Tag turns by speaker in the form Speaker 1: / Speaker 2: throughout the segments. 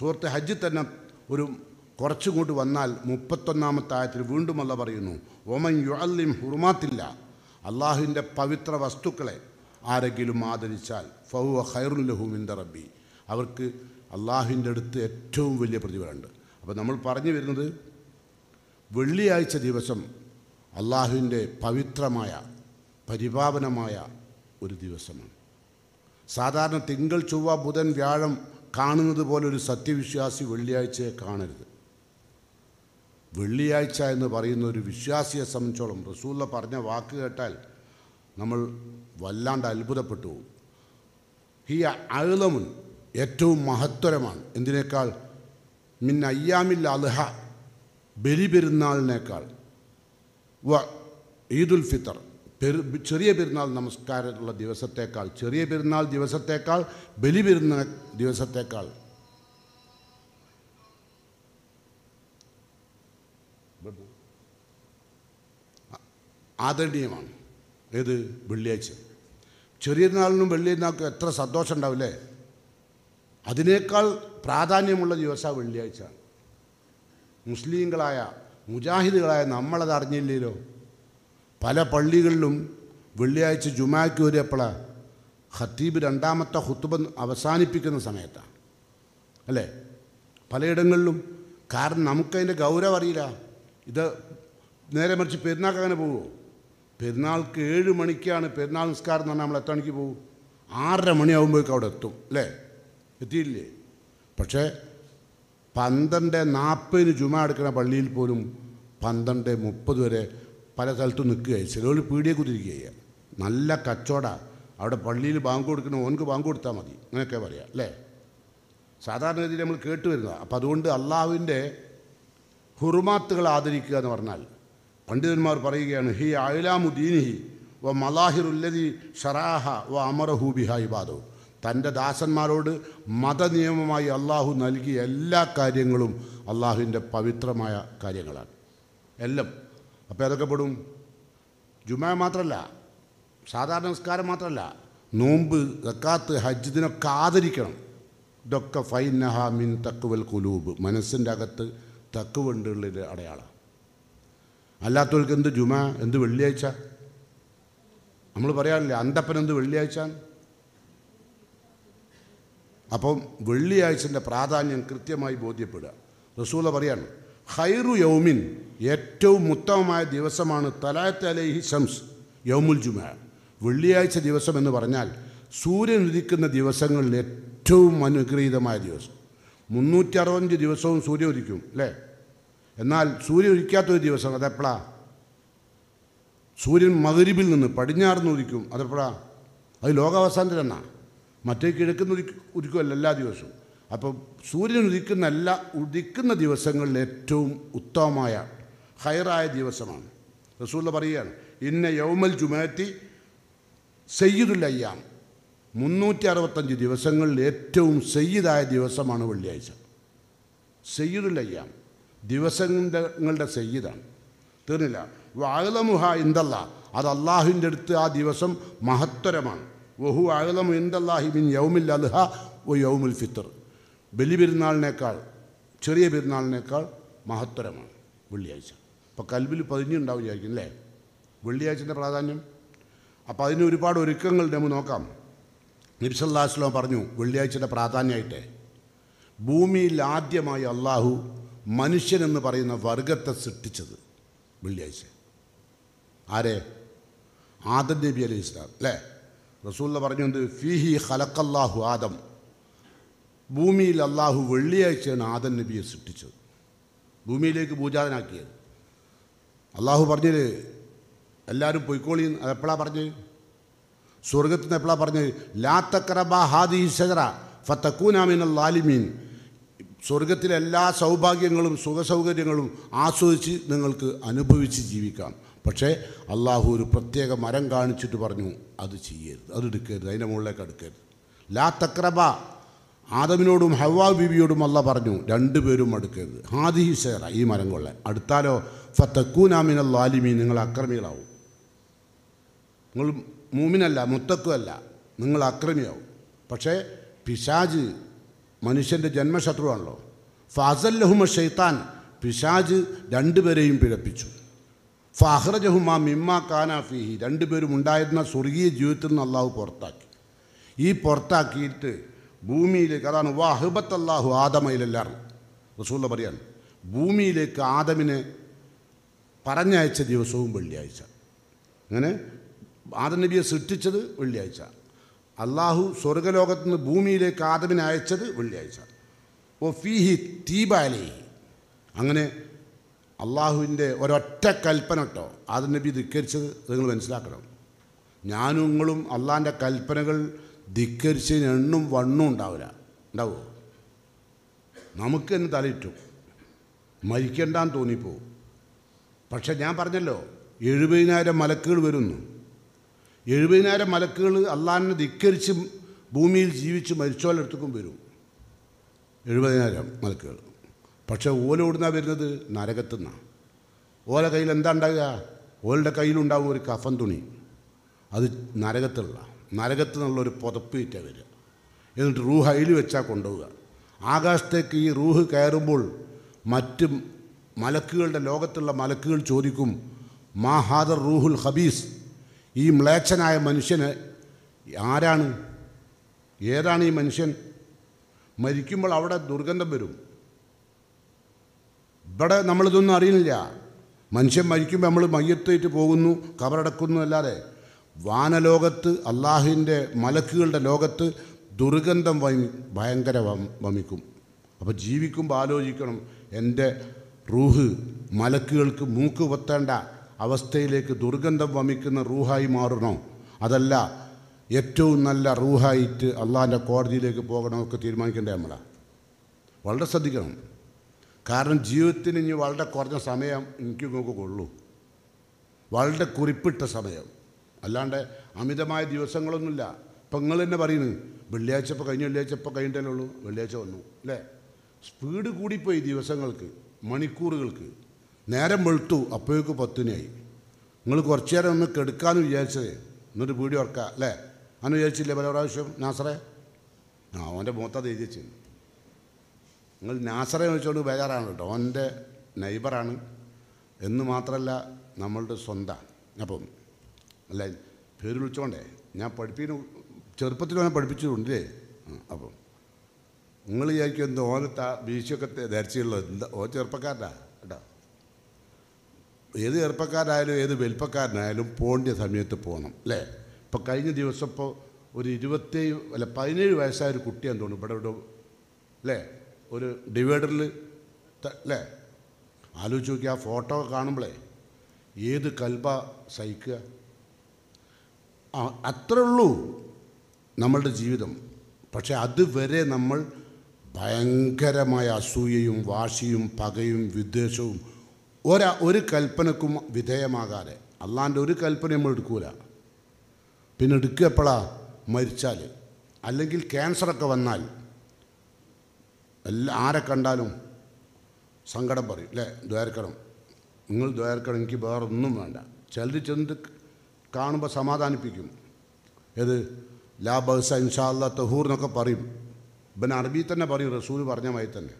Speaker 1: സുഹൃത്ത് ഹജ്ജിൽ തന്നെ ഒരു കുറച്ചുകൂടി വന്നാൽ മുപ്പത്തൊന്നാമത്തെ ആയത്തിൽ വീണ്ടും അല്ല പറയുന്നു ഒമൻ യുഅല്ലിം ഹുറുമാത്തില്ല അള്ളാഹുവിൻ്റെ പവിത്ര വസ്തുക്കളെ ആരെങ്കിലും ആദരിച്ചാൽ ഫഹുവ ഖൈറുൽ ലഹുമിൻ്റെ റബ്ബി അവർക്ക് അള്ളാഹുവിൻ്റെ അടുത്ത് ഏറ്റവും വലിയ പ്രതിഫലമുണ്ട് അപ്പോൾ നമ്മൾ പറഞ്ഞു വരുന്നത് വെള്ളിയാഴ്ച ദിവസം അള്ളാഹുവിൻ്റെ പവിത്രമായ പരിപാവനമായ ഒരു ദിവസമാണ് സാധാരണ തിങ്കൾ ചൊവ്വ ബുധൻ വ്യാഴം കാണുന്നത് പോലെ ഒരു സത്യവിശ്വാസി വെള്ളിയാഴ്ചയെ കാണരുത് വെള്ളിയാഴ്ച എന്ന് പറയുന്ന ഒരു വിശ്വാസിയെ സംബന്ധിച്ചോളം റസൂല പറഞ്ഞ വാക്ക് കേട്ടാൽ നമ്മൾ വല്ലാണ്ട് അത്ഭുതപ്പെട്ടു പോകും ഈ അഴുതമുൻ ഏറ്റവും മഹത്തരമാണ് എന്തിനേക്കാൾ മിൻ അയ്യാമിൽ അലഹ ബലി പെരുന്നാളിനേക്കാൾ വ ഈദുൽ ഫിത്തർ പെരു ചെറിയ പെരുന്നാൾ നമസ്കാരമുള്ള ദിവസത്തേക്കാൾ ചെറിയ പെരുന്നാൾ ദിവസത്തേക്കാൾ ബലി പെരുന്നാൾ ദിവസത്തേക്കാൾ ആദരണീയമാണ് ഏത് വെള്ളിയാഴ്ച ചെറിയ നാളിനും വെള്ളിയ നാൾക്കും എത്ര സന്തോഷം ഉണ്ടാവില്ലേ അതിനേക്കാൾ പ്രാധാന്യമുള്ള ദിവസം വെള്ളിയാഴ്ച മുസ്ലിങ്ങളായ മുജാഹിദുകളായ നമ്മളത് അറിഞ്ഞില്ലല്ലോ പല പള്ളികളിലും വെള്ളിയാഴ്ച ജുമാക്ക് വരെ എപ്പോഴാണ് ഖത്തീബ് രണ്ടാമത്തെ ഹുത്തുബ അവസാനിപ്പിക്കുന്ന സമയത്താണ് അല്ലേ പലയിടങ്ങളിലും കാരണം നമുക്കതിൻ്റെ ഗൗരവം അറിയില്ല ഇത് നേരെ മറിച്ച് പെരുന്നാൾക്ക് അങ്ങനെ പോകുമോ പെരുന്നാൾക്ക് ഏഴ് മണിക്കാണ് പെരുന്നാൾ നിസ്കാരം എന്ന് പറഞ്ഞാൽ നമ്മൾ എത്ര മണിക്ക് പോകും ആറര മണിയാകുമ്പോഴേക്കും അവിടെ എത്തും അല്ലേ എത്തിയില്ലേ പക്ഷേ പന്ത്രണ്ട് നാൽപ്പതിന് ജുമ എടുക്കുന്ന പള്ളിയിൽ പോലും പന്ത്രണ്ട് മുപ്പത് വരെ പല സ്ഥലത്തും നിൽക്കുകയായി ചിലവർ പീടിയെ കുതിരിക്കുകയാണ് നല്ല കച്ചവട അവിടെ പള്ളിയിൽ ബാങ്ക് കൊടുക്കുന്ന ഓനക്ക് ബാങ്ക് കൊടുത്താൽ മതി അങ്ങനെയൊക്കെ പറയാം അല്ലേ രീതിയിൽ നമ്മൾ കേട്ട് വരുന്നത് അപ്പം അതുകൊണ്ട് അള്ളാഹുവിൻ്റെ ഹുറുമാത്തുകൾ ആദരിക്കുക എന്ന് പറഞ്ഞാൽ പണ്ഡിതന്മാർ പറയുകയാണ് ഹി ഹി വ മലാഹിറുല്ലതി ഷറാഹ വ അമറഹൂബിഹ ഇബാദവും തൻ്റെ ദാസന്മാരോട് മതനിയമമായി അള്ളാഹു നൽകിയ എല്ലാ കാര്യങ്ങളും അള്ളാഹുവിൻ്റെ പവിത്രമായ കാര്യങ്ങളാണ് എല്ലാം അപ്പോൾ അതൊക്കെ പെടും ജുമ മാത്രമല്ല സാധാരണ നമസ്കാരം മാത്രമല്ല നോമ്പ് റക്കാത്ത് ഹജ്ജ് ഇതിനൊക്കെ ആദരിക്കണം ഇതൊക്കെ ഫൈനഹ മിൻ തക്കുവൽ കുലൂബ് മനസ്സിൻ്റെ അകത്ത് തക്കുവണ്ടുള്ളൊരു അടയാളമാണ് അല്ലാത്തവർക്ക് എന്ത് ജുമ എന്ത് വെള്ളിയാഴ്ച നമ്മൾ പറയാറില്ല അന്തപ്പൻ എന്ത് വെള്ളിയാഴ്ച അപ്പം വെള്ളിയാഴ്ചൻ്റെ പ്രാധാന്യം കൃത്യമായി ബോധ്യപ്പെടുക റസൂല പറയാണ് ഹൈറു യൗമിൻ ഏറ്റവും ഉത്തമമായ ദിവസമാണ് തലാത്ത് അലൈഹി ഷംസ് യൗമുൽ ജുമ വെള്ളിയാഴ്ച ദിവസം എന്ന് പറഞ്ഞാൽ സൂര്യൻ ഉദിക്കുന്ന ദിവസങ്ങളിൽ ഏറ്റവും അനുഗ്രഹീതമായ ദിവസം മുന്നൂറ്റി അറുപത്തഞ്ച് ദിവസവും സൂര്യ ഉദിക്കും അല്ലേ എന്നാൽ സൂര്യ ഒരു ദിവസം അതെപ്പോഴാ സൂര്യൻ മകരിബിൽ നിന്ന് നിന്ന് ഉദിക്കും അതെപ്പോഴാ അത് ലോകാവസാനത്തിലെന്നാ മറ്റേ കിഴക്കുന്ന ഉദിക്കും എല്ലാ ദിവസവും അപ്പം സൂര്യൻ ഉദിക്കുന്നല്ല ഉദിക്കുന്ന ദിവസങ്ങളിൽ ഏറ്റവും ഉത്തമമായ ഹയറായ ദിവസമാണ് റസൂല പറയുകയാണ് ഇന്ന യൗമൽ ജുമാറ്റി സയ്യിദുൽ മുന്നൂറ്റി അറുപത്തഞ്ച് ദിവസങ്ങളിൽ ഏറ്റവും സയ്യിദായ ദിവസമാണ് വെള്ളിയാഴ്ച സയ്യിദുൽ ദിവസങ്ങളുടെ സയ്യിദാണ് തീർന്നില്ല വാഗലമുഹ ഇന്തല്ല അത് അള്ളാഹുവിൻ്റെ അടുത്ത് ആ ദിവസം മഹത്തരമാണ് വഹു ആഗലമു എന്തല്ലാഹിബിൻ യൗമിൽ അൽഹ ഒ യൗമുൽ ഫിത്തർ ബലിപെരുന്നാളിനേക്കാൾ ചെറിയ പെരുന്നാളിനേക്കാൾ മഹത്തരമാണ് വെള്ളിയാഴ്ച അപ്പോൾ കൽവിൽ പതിഞ്ഞുണ്ടാവും വിചാരിക്കും അല്ലേ വെള്ളിയാഴ്ചൻ്റെ പ്രാധാന്യം അപ്പോൾ അതിന് ഒരുപാട് ഒരുക്കങ്ങൾ നമുക്ക് നോക്കാം നിബ്സല്ലാസ്ലോ പറഞ്ഞു വെള്ളിയാഴ്ചൻ്റെ പ്രാധാന്യമായിട്ട് ഭൂമിയിൽ ആദ്യമായി അള്ളാഹു മനുഷ്യനെന്ന് പറയുന്ന വർഗത്തെ സൃഷ്ടിച്ചത് വെള്ളിയാഴ്ച ആരെ ആദം നബി അലൈഹി ഇസ്ലാം അല്ലേ റസൂല്ല പറഞ്ഞുകൊണ്ട് ഫിഹി ഹലക്കല്ലാഹു ആദം ഭൂമിയിൽ അള്ളാഹു വെള്ളിയാഴ്ചയാണ് ആദൻ നബിയെ സൃഷ്ടിച്ചത് ഭൂമിയിലേക്ക് പൂജാതനാക്കിയത് അള്ളാഹു പറഞ്ഞത് എല്ലാവരും പൊയ്ക്കോളി എപ്പോഴാണ് പറഞ്ഞത് സ്വർഗത്തിൽ നിന്ന് എപ്പോഴാണ് പറഞ്ഞത് ലാത്തക്കറബ ഹാദി ഷജറ ഫത്തക്കൂനാമിൻ ലാലിമീൻ സ്വർഗത്തിലെ എല്ലാ സൗഭാഗ്യങ്ങളും സുഖസൗകര്യങ്ങളും ആസ്വദിച്ച് നിങ്ങൾക്ക് അനുഭവിച്ച് ജീവിക്കാം പക്ഷേ അള്ളാഹു ഒരു പ്രത്യേക മരം കാണിച്ചിട്ട് പറഞ്ഞു അത് ചെയ്യരുത് അത് എടുക്കരുത് അതിൻ്റെ മുകളിലേക്ക് എടുക്കരുത് ലാ തക്രബ ആദമിനോടും ഹവാ ബിബിയോടും അല്ല പറഞ്ഞു രണ്ടുപേരും അടുക്കരുത് ഹാദിഹി ഹിസേറ ഈ മരം കൊള്ളൻ അടുത്താലോ ഫത്തക്കൂനാമിന ലാലിമി നിങ്ങൾ അക്രമികളാവും നിങ്ങൾ മൂമിനല്ല മുത്തക്കുമല്ല നിങ്ങൾ അക്രമിയാവും പക്ഷേ പിശാജ് മനുഷ്യൻ്റെ ജന്മശത്രുവാണല്ലോ ഫാസല്ലഹുമ ഷെയ്ത്താൻ പിശാജ് രണ്ടുപേരെയും പിഴപ്പിച്ചു ഫഹ്റജഹുമ മിമ്മ കാനാഫിഹി രണ്ടുപേരും ഉണ്ടായിരുന്ന സ്വർഗീയ ജീവിതത്തിൽ നിന്ന് അള്ളാഹു പുറത്താക്കി ഈ പുറത്താക്കിയിട്ട് ഭൂമിയിലേക്ക് അതാണ് വാഹിബത്ത് അള്ളാഹു ആദമയിലെല്ലാറും റസൂള്ള പറയാൻ ഭൂമിയിലേക്ക് ആദമിനെ പറഞ്ഞയച്ച ദിവസവും വെള്ളിയാഴ്ച അങ്ങനെ ആദം നബിയെ സൃഷ്ടിച്ചത് വെള്ളിയാഴ്ച അള്ളാഹു സ്വർഗലോകത്ത് നിന്ന് ഭൂമിയിലേക്ക് ആദമിനെ അയച്ചത് വെള്ളിയാഴ്ച ഓ ഫീഹി തീബാലി അങ്ങനെ അള്ളാഹുവിൻ്റെ ഒരൊറ്റ കൽപ്പന കേട്ടോ ആദം നബി ധിക്കരിച്ചത് നിങ്ങൾ മനസ്സിലാക്കണം ഞാനും നിങ്ങളും അള്ളാഹിൻ്റെ കൽപ്പനകൾ ധിക്കരിച്ചതിന് എണ്ണും വണ്ണും ഉണ്ടാവില്ല ഉണ്ടാവുമോ നമുക്ക് തന്നെ തലയിട്ടു മരിക്കണ്ടാന്ന് തോന്നിപ്പോവും പക്ഷെ ഞാൻ പറഞ്ഞല്ലോ എഴുപതിനായിരം മലക്കുകൾ വരുന്നു എഴുപതിനായിരം മലക്കുകൾ അള്ളാഹിനെ ധിക്കരിച്ച് ഭൂമിയിൽ ജീവിച്ച് മരിച്ചോലടുത്തേക്കും വരും എഴുപതിനായിരം മലക്കുകൾ പക്ഷേ ഓല ഓടുന്നാ വരുന്നത് നരകത്തു ഓല കയ്യിൽ എന്താ ഉണ്ടാകുക ഓലയുടെ കയ്യിലുണ്ടാകും ഒരു കഫൻ തുണി അത് നരകത്തുള്ള നരകത്ത് നിന്നുള്ളൊരു പുതപ്പീറ്റാണ് വരിക എന്നിട്ട് റൂഹ് അയിൽ വെച്ചാൽ കൊണ്ടുപോവുക ആകാശത്തേക്ക് ഈ റൂഹ് കയറുമ്പോൾ മറ്റ് മലക്കുകളുടെ ലോകത്തുള്ള മലക്കുകൾ ചോദിക്കും മാ ഹാദർ റൂഹുൽ ഹബീസ് ഈ മ്ലേച്ഛനായ മനുഷ്യന് ആരാണ് ഏതാണ് ഈ മനുഷ്യൻ മരിക്കുമ്പോൾ അവിടെ ദുർഗന്ധം വരും ഇവിടെ നമ്മളിതൊന്നും അറിയുന്നില്ല മനുഷ്യൻ മരിക്കുമ്പോൾ നമ്മൾ മയ്യത്തേറ്റ് പോകുന്നു കവറടക്കുന്നു അല്ലാതെ വാനലോകത്ത് അള്ളാഹുവിൻ്റെ മലക്കുകളുടെ ലോകത്ത് ദുർഗന്ധം വമി ഭയങ്കര വമിക്കും അപ്പോൾ ജീവിക്കുമ്പോൾ ആലോചിക്കണം എൻ്റെ റൂഹ് മലക്കുകൾക്ക് മൂക്ക് പൊത്തേണ്ട അവസ്ഥയിലേക്ക് ദുർഗന്ധം വമിക്കുന്ന റൂഹായി മാറണോ അതല്ല ഏറ്റവും നല്ല റൂഹായിട്ട് അള്ളാഹിൻ്റെ കോടതിയിലേക്ക് പോകണമൊക്കെ തീരുമാനിക്കേണ്ട നമ്മളാണ് വളരെ ശ്രദ്ധിക്കണം കാരണം ജീവിതത്തിന് ഇനി വളരെ കുറഞ്ഞ സമയം എനിക്ക് നോക്കുകയുള്ളൂ വളരെ കുറിപ്പിട്ട സമയം അല്ലാണ്ട് അമിതമായ ദിവസങ്ങളൊന്നുമില്ല ഇപ്പം നിങ്ങൾ തന്നെ പറയുന്നത് വെള്ളിയാഴ്ച ഇപ്പോൾ കഴിഞ്ഞ വെള്ളിയാഴ്ച ഇപ്പോൾ കഴിഞ്ഞിട്ടല്ലേ ഉള്ളൂ വെള്ളിയാഴ്ച വന്നു അല്ലേ സ്പീഡ് കൂടിപ്പോയി ദിവസങ്ങൾക്ക് മണിക്കൂറുകൾക്ക് നേരം വെളുത്തു അപ്പോഴേക്ക് പത്തിനായി നിങ്ങൾ കുറച്ചു നേരം ഒന്ന് കെടുക്കാമെന്ന് വിചാരിച്ചത് എന്നൊരു പീടി ഉറക്കുക അല്ലേ അന്ന് വിചാരിച്ചില്ലേ പല പ്രാവശ്യം നാസറേ ആ അവൻ്റെ മൂത്തത് എഴുതിച്ചു നിങ്ങൾ നാസറെ വെച്ചുകൊണ്ട് ബേജാറാണ് കേട്ടോ അവൻ്റെ നൈബറാണ് എന്ന് മാത്രമല്ല നമ്മളുടെ സ്വന്തമാണ് അപ്പം അല്ല പേര് വിളിച്ചോണ്ടേ ഞാൻ പഠിപ്പിക്കുന്ന ചെറുപ്പത്തിൽ ഞാൻ പഠിപ്പിച്ചിട്ടുണ്ടല്ലേ അപ്പം നിങ്ങൾ വിചാരിക്കും എന്തോ ഓനത്താ വീശിയൊക്കെ ധരിച്ചുള്ളത് എന്താ ഓ ചെറുപ്പക്കാരനാ കേട്ടോ ഏത് ചെറുപ്പക്കാരായാലും ഏത് വലുപ്പക്കാരനായാലും പോകേണ്ട സമയത്ത് പോകണം അല്ലേ ഇപ്പം കഴിഞ്ഞ ദിവസം ഇപ്പോൾ ഒരു ഇരുപത്തേഴ് അല്ല പതിനേഴ് വയസ്സായ ഒരു കുട്ടിയാന്ന് തോന്നുന്നു ഇവിടെ ഇവിടെ അല്ലേ ഒരു ഡിവൈഡറിൽ അല്ലേ ആലോചിച്ച് നോക്കി ആ ഫോട്ടോ കാണുമ്പോഴേ ഏത് കൽബ സഹിക്കുക അത്രേ ഉള്ളൂ നമ്മളുടെ ജീവിതം പക്ഷേ അതുവരെ നമ്മൾ ഭയങ്കരമായ അസൂയയും വാശിയും പകയും വിദ്വേഷവും ഒരാ ഒരു കൽപ്പനക്കും വിധേയമാകാതെ അള്ളാൻ്റെ ഒരു കൽപ്പന നമ്മൾ എടുക്കൂല പിന്നെ എടുക്കുക എപ്പോഴാ മരിച്ചാൽ അല്ലെങ്കിൽ ക്യാൻസറൊക്കെ വന്നാൽ എല്ലാ ആരെ കണ്ടാലും സങ്കടം പറയും അല്ലേ ദ്വാരക്കണം നിങ്ങൾ ദ്വാരക്കണം എനിക്ക് വേറൊന്നും ഒന്നും വേണ്ട ചിലർ ചെന്ന് കാണുമ്പോൾ സമാധാനിപ്പിക്കും ഏത് ലാ ബഹ്സ ഇൻഷാല്ല തഹൂർ എന്നൊക്കെ പറയും പിന്നെ അറബി തന്നെ പറയും റസൂൽ പറഞ്ഞ മാതിരി തന്നെ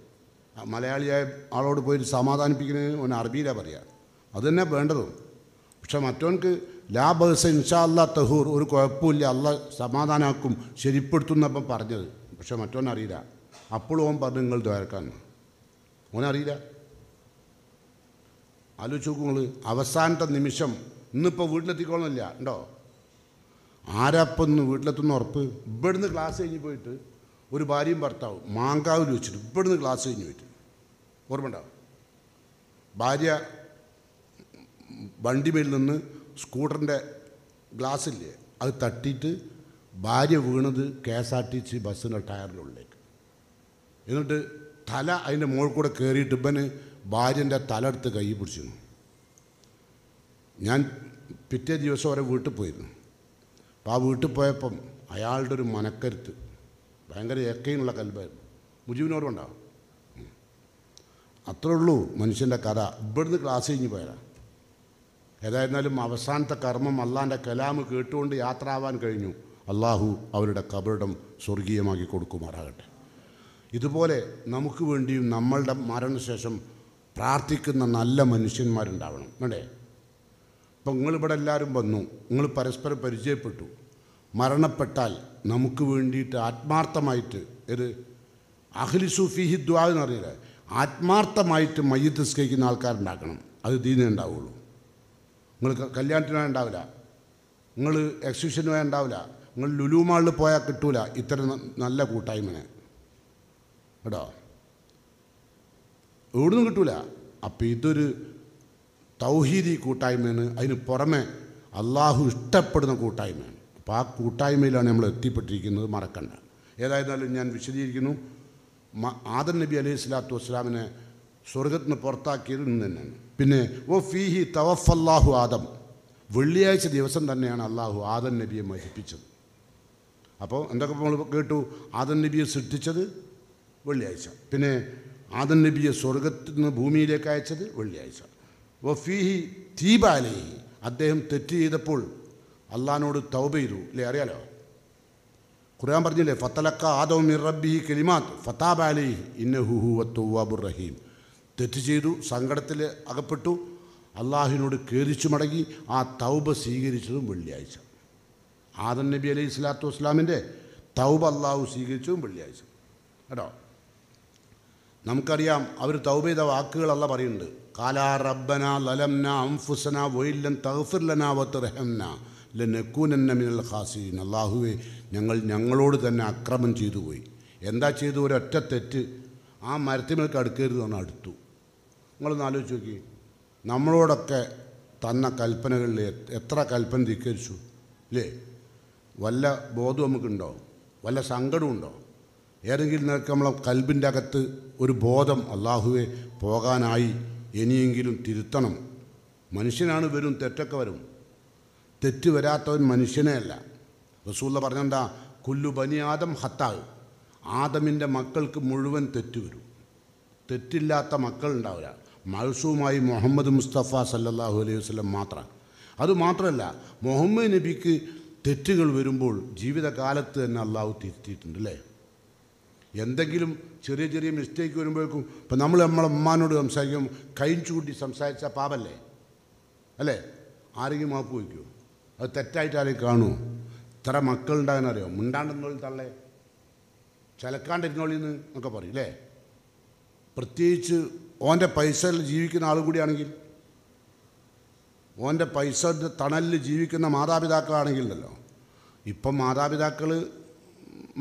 Speaker 1: മലയാളിയായ ആളോട് പോയി സമാധാനിപ്പിക്കുന്നത് അവൻ അറബിയിലാണ് പറയുക അത് തന്നെ വേണ്ടതും പക്ഷെ മറ്റവനക്ക് ലാ ബഹ്സ ഇൻഷാ അല്ലാ തഹൂർ ഒരു കുഴപ്പമില്ല അല്ല സമാധാനമാക്കും ശരിപ്പെടുത്തുന്നപ്പം പറഞ്ഞത് പക്ഷെ മറ്റവൻ അറിയില്ല അപ്പോഴും ഓൻ പറഞ്ഞു നിങ്ങൾ ദ്വാരക്കാൻ ഓനറിയില്ല ആലോചിച്ച് നോക്കുമ്പോൾ അവസാനത്തെ നിമിഷം ഇന്നിപ്പോൾ വീട്ടിലെത്തിക്കോളുന്നില്ല ഉണ്ടോ ആരാപ്പം വീട്ടിലെത്തുന്ന ഉറപ്പ് ഇവിടുന്ന് ക്ലാസ് കഴിഞ്ഞ് പോയിട്ട് ഒരു ഭാര്യയും ഭർത്താവും മാങ്കാവിൽ വെച്ചിട്ട് ഇവിടുന്ന് ക്ലാസ് കഴിഞ്ഞ് പോയിട്ട് ഓർമ്മ ഉണ്ടാവും ഭാര്യ വണ്ടിമേൽ നിന്ന് സ്കൂട്ടറിൻ്റെ ഇല്ലേ അത് തട്ടിയിട്ട് ഭാര്യ വീണത് K S R T C ബസ്സിൻ്റെ ടയറിനുള്ളിലേക്ക് എന്നിട്ട് തല അതിൻ്റെ മുകളിൽ കൂടെ കയറിയിട്ട് ഇവന് ഭാര്യൻ്റെ തല എടുത്ത് കൈ പിടിച്ചിരുന്നു ഞാൻ പിറ്റേ ദിവസം അവരെ വീട്ടിൽ പോയിരുന്നു അപ്പോൾ ആ വീട്ടിൽ പോയപ്പം അയാളുടെ ഒരു മനക്കരുത്ത് ഭയങ്കര ഏക്കയുള്ള കൽബായിരുന്നു ഉണ്ടാവും അത്രേ ഉള്ളൂ മനുഷ്യൻ്റെ കഥ ഇവിടുന്ന് ക്ലാസ് കഴിഞ്ഞ് പോയതാ ഏതായിരുന്നാലും അവസാനത്തെ കർമ്മം അള്ളാൻ്റെ കലാമ് കേട്ടുകൊണ്ട് യാത്ര ആവാൻ കഴിഞ്ഞു അള്ളാഹു അവരുടെ കബറിടം സ്വർഗീയമാക്കി കൊടുക്കുമാറാകട്ടെ ഇതുപോലെ നമുക്ക് വേണ്ടിയും നമ്മളുടെ മരണശേഷം പ്രാർത്ഥിക്കുന്ന നല്ല മനുഷ്യന്മാരുണ്ടാവണം വേണ്ടേ ഇപ്പം നിങ്ങളിവിടെ എല്ലാവരും വന്നു നിങ്ങൾ പരസ്പരം പരിചയപ്പെട്ടു മരണപ്പെട്ടാൽ നമുക്ക് വേണ്ടിയിട്ട് ആത്മാർത്ഥമായിട്ട് ഒരു അഖിലിസു ഫിഹി ദ്വാ എന്ന് ആത്മാർത്ഥമായിട്ട് മയ്യത്ത് സ്കയിക്കുന്ന ആൾക്കാരുണ്ടാക്കണം അത് ദീനേ ഉണ്ടാവുള്ളൂ നിങ്ങൾ കല്യാണത്തിന് പോയാൽ ഉണ്ടാവില്ല നിങ്ങൾ എക്സിബിഷന് പോയാൽ ഉണ്ടാവില്ല നിങ്ങൾ ലുലുമാളിൽ പോയാൽ കിട്ടൂല ഇത്തരം നല്ല കൂട്ടായ്മനെ കേട്ടോ എവിടുന്നും കിട്ടൂല അപ്പം ഇതൊരു തൗഹീദി കൂട്ടായ്മയാണ് അതിന് പുറമെ അള്ളാഹു ഇഷ്ടപ്പെടുന്ന കൂട്ടായ്മയാണ് അപ്പോൾ ആ കൂട്ടായ്മയിലാണ് നമ്മൾ എത്തിപ്പെട്ടിരിക്കുന്നത് മറക്കണ്ട ഏതായിരുന്നാലും ഞാൻ വിശദീകരിക്കുന്നു ആദം നബി അലൈഹി സ്വലാത്തു വസ്സലാമിനെ സ്വർഗത്തിന് പുറത്താക്കിയത് ഇന്ന് തന്നെയാണ് പിന്നെ ഓ ഫീഹി തവഫല്ലാഹു ആദം വെള്ളിയാഴ്ച ദിവസം തന്നെയാണ് അള്ളാഹു ആദം നബിയെ മരിപ്പിച്ചത് അപ്പോൾ എന്തൊക്കെ നമ്മൾ കേട്ടു ആദം നബിയെ സൃഷ്ടിച്ചത് വെള്ളിയാഴ്ച പിന്നെ ആദം നബിയെ സ്വർഗത്തിൽ നിന്ന് ഭൂമിയിലേക്ക് അയച്ചത് വെള്ളിയാഴ്ച വഫീഹി തീബാലി അദ്ദേഹം തെറ്റ് ചെയ്തപ്പോൾ അള്ളഹാനോട് തൗബ ചെയ്തു അല്ലേ അറിയാലോ ഖുർആൻ പറഞ്ഞില്ലേ ഫത്തലക്ക ആദവ് മിർ കെലിമാത് കലിമാത്ത് ഫതാബ് അലിഹി ഇന്നഹുഹു റഹീം തെറ്റ് ചെയ്തു സങ്കടത്തിൽ അകപ്പെട്ടു അള്ളാഹിനോട് കേദിച്ചു മടങ്ങി ആ തൗബ സ്വീകരിച്ചതും വെള്ളിയാഴ്ച ആദൻ നബി അലൈഹി സ്വലാത്തു വസ്ലാമിൻ്റെ തൗബ അള്ളാഹു സ്വീകരിച്ചതും വെള്ളിയാഴ്ച കേട്ടോ നമുക്കറിയാം അവർ തൗബ ചെയ്ത വാക്കുകളല്ല പറയുന്നുണ്ട് കാലാ റബ്ബന ലലംന അംഫുസന വൈല്ലൻ തഹഫിർലന വത്തർഹംന ലനക്കൂനന്ന മിനൽ ഖാസീൻ ഞങ്ങൾ ഞങ്ങളോട് തന്നെ അക്രമം ചെയ്തു പോയി എന്താ ചെയ്തു ഒരൊറ്റ തെറ്റ് ആ മരത്തിമേൽക്ക് അടുക്കരുത് എന്ന് അടുത്തു നിങ്ങളൊന്ന് ആലോചിച്ച് നോക്കി നമ്മളോടൊക്കെ തന്ന കൽപ്പനകളിൽ എത്ര കൽപ്പന ധിക്കരിച്ചു അല്ലേ വല്ല ബോധം നമുക്കുണ്ടോ വല്ല ഉണ്ടോ ഏതെങ്കിലും നിനക്ക് നമ്മളെ കൽബിൻ്റെ അകത്ത് ഒരു ബോധം അള്ളാഹുവെ പോകാനായി ഇനിയെങ്കിലും തിരുത്തണം മനുഷ്യനാണ് വരും തെറ്റൊക്കെ വരും തെറ്റ് വരാത്തവൻ അല്ല റസൂല പറഞ്ഞെന്താ കുല്ലു ബനിയാദം ഹത്താവ് ആദമിൻ്റെ മക്കൾക്ക് മുഴുവൻ തെറ്റ് വരും തെറ്റില്ലാത്ത മക്കളുണ്ടാവില്ല മഴസൂമായി മുഹമ്മദ് മുസ്തഫ സല്ലാഹു അലൈഹി വസ്ലം മാത്രം അതുമാത്രമല്ല മുഹമ്മദ് നബിക്ക് തെറ്റുകൾ വരുമ്പോൾ ജീവിതകാലത്ത് തന്നെ അള്ളാഹു തിരുത്തിയിട്ടുണ്ട് അല്ലേ എന്തെങ്കിലും ചെറിയ ചെറിയ മിസ്റ്റേക്ക് വരുമ്പോഴേക്കും ഇപ്പം നമ്മൾ നമ്മളെ ഉമ്മാനോട് സംസാരിക്കും കൈഞ്ചു കൂട്ടി സംസാരിച്ച പാപല്ലേ അല്ലേ ആരെങ്കിലും മാപ്പ് വയ്ക്കൂ അത് തെറ്റായിട്ട് ആരെയും കാണൂ ഇത്ര മക്കളുണ്ടാകാനറിയോ മിണ്ടാണ്ടെന്നോളി തള്ളേ ചിലക്കാണ്ടിരുന്നോളി എന്ന് എന്നൊക്കെ പറയും അല്ലേ പ്രത്യേകിച്ച് ഓൻ്റെ പൈസയിൽ ജീവിക്കുന്ന ആൾ കൂടിയാണെങ്കിൽ ഓൻ്റെ പൈസ തണലിൽ ജീവിക്കുന്ന മാതാപിതാക്കളാണെങ്കിൽ ഉണ്ടല്ലോ ഇപ്പം മാതാപിതാക്കൾ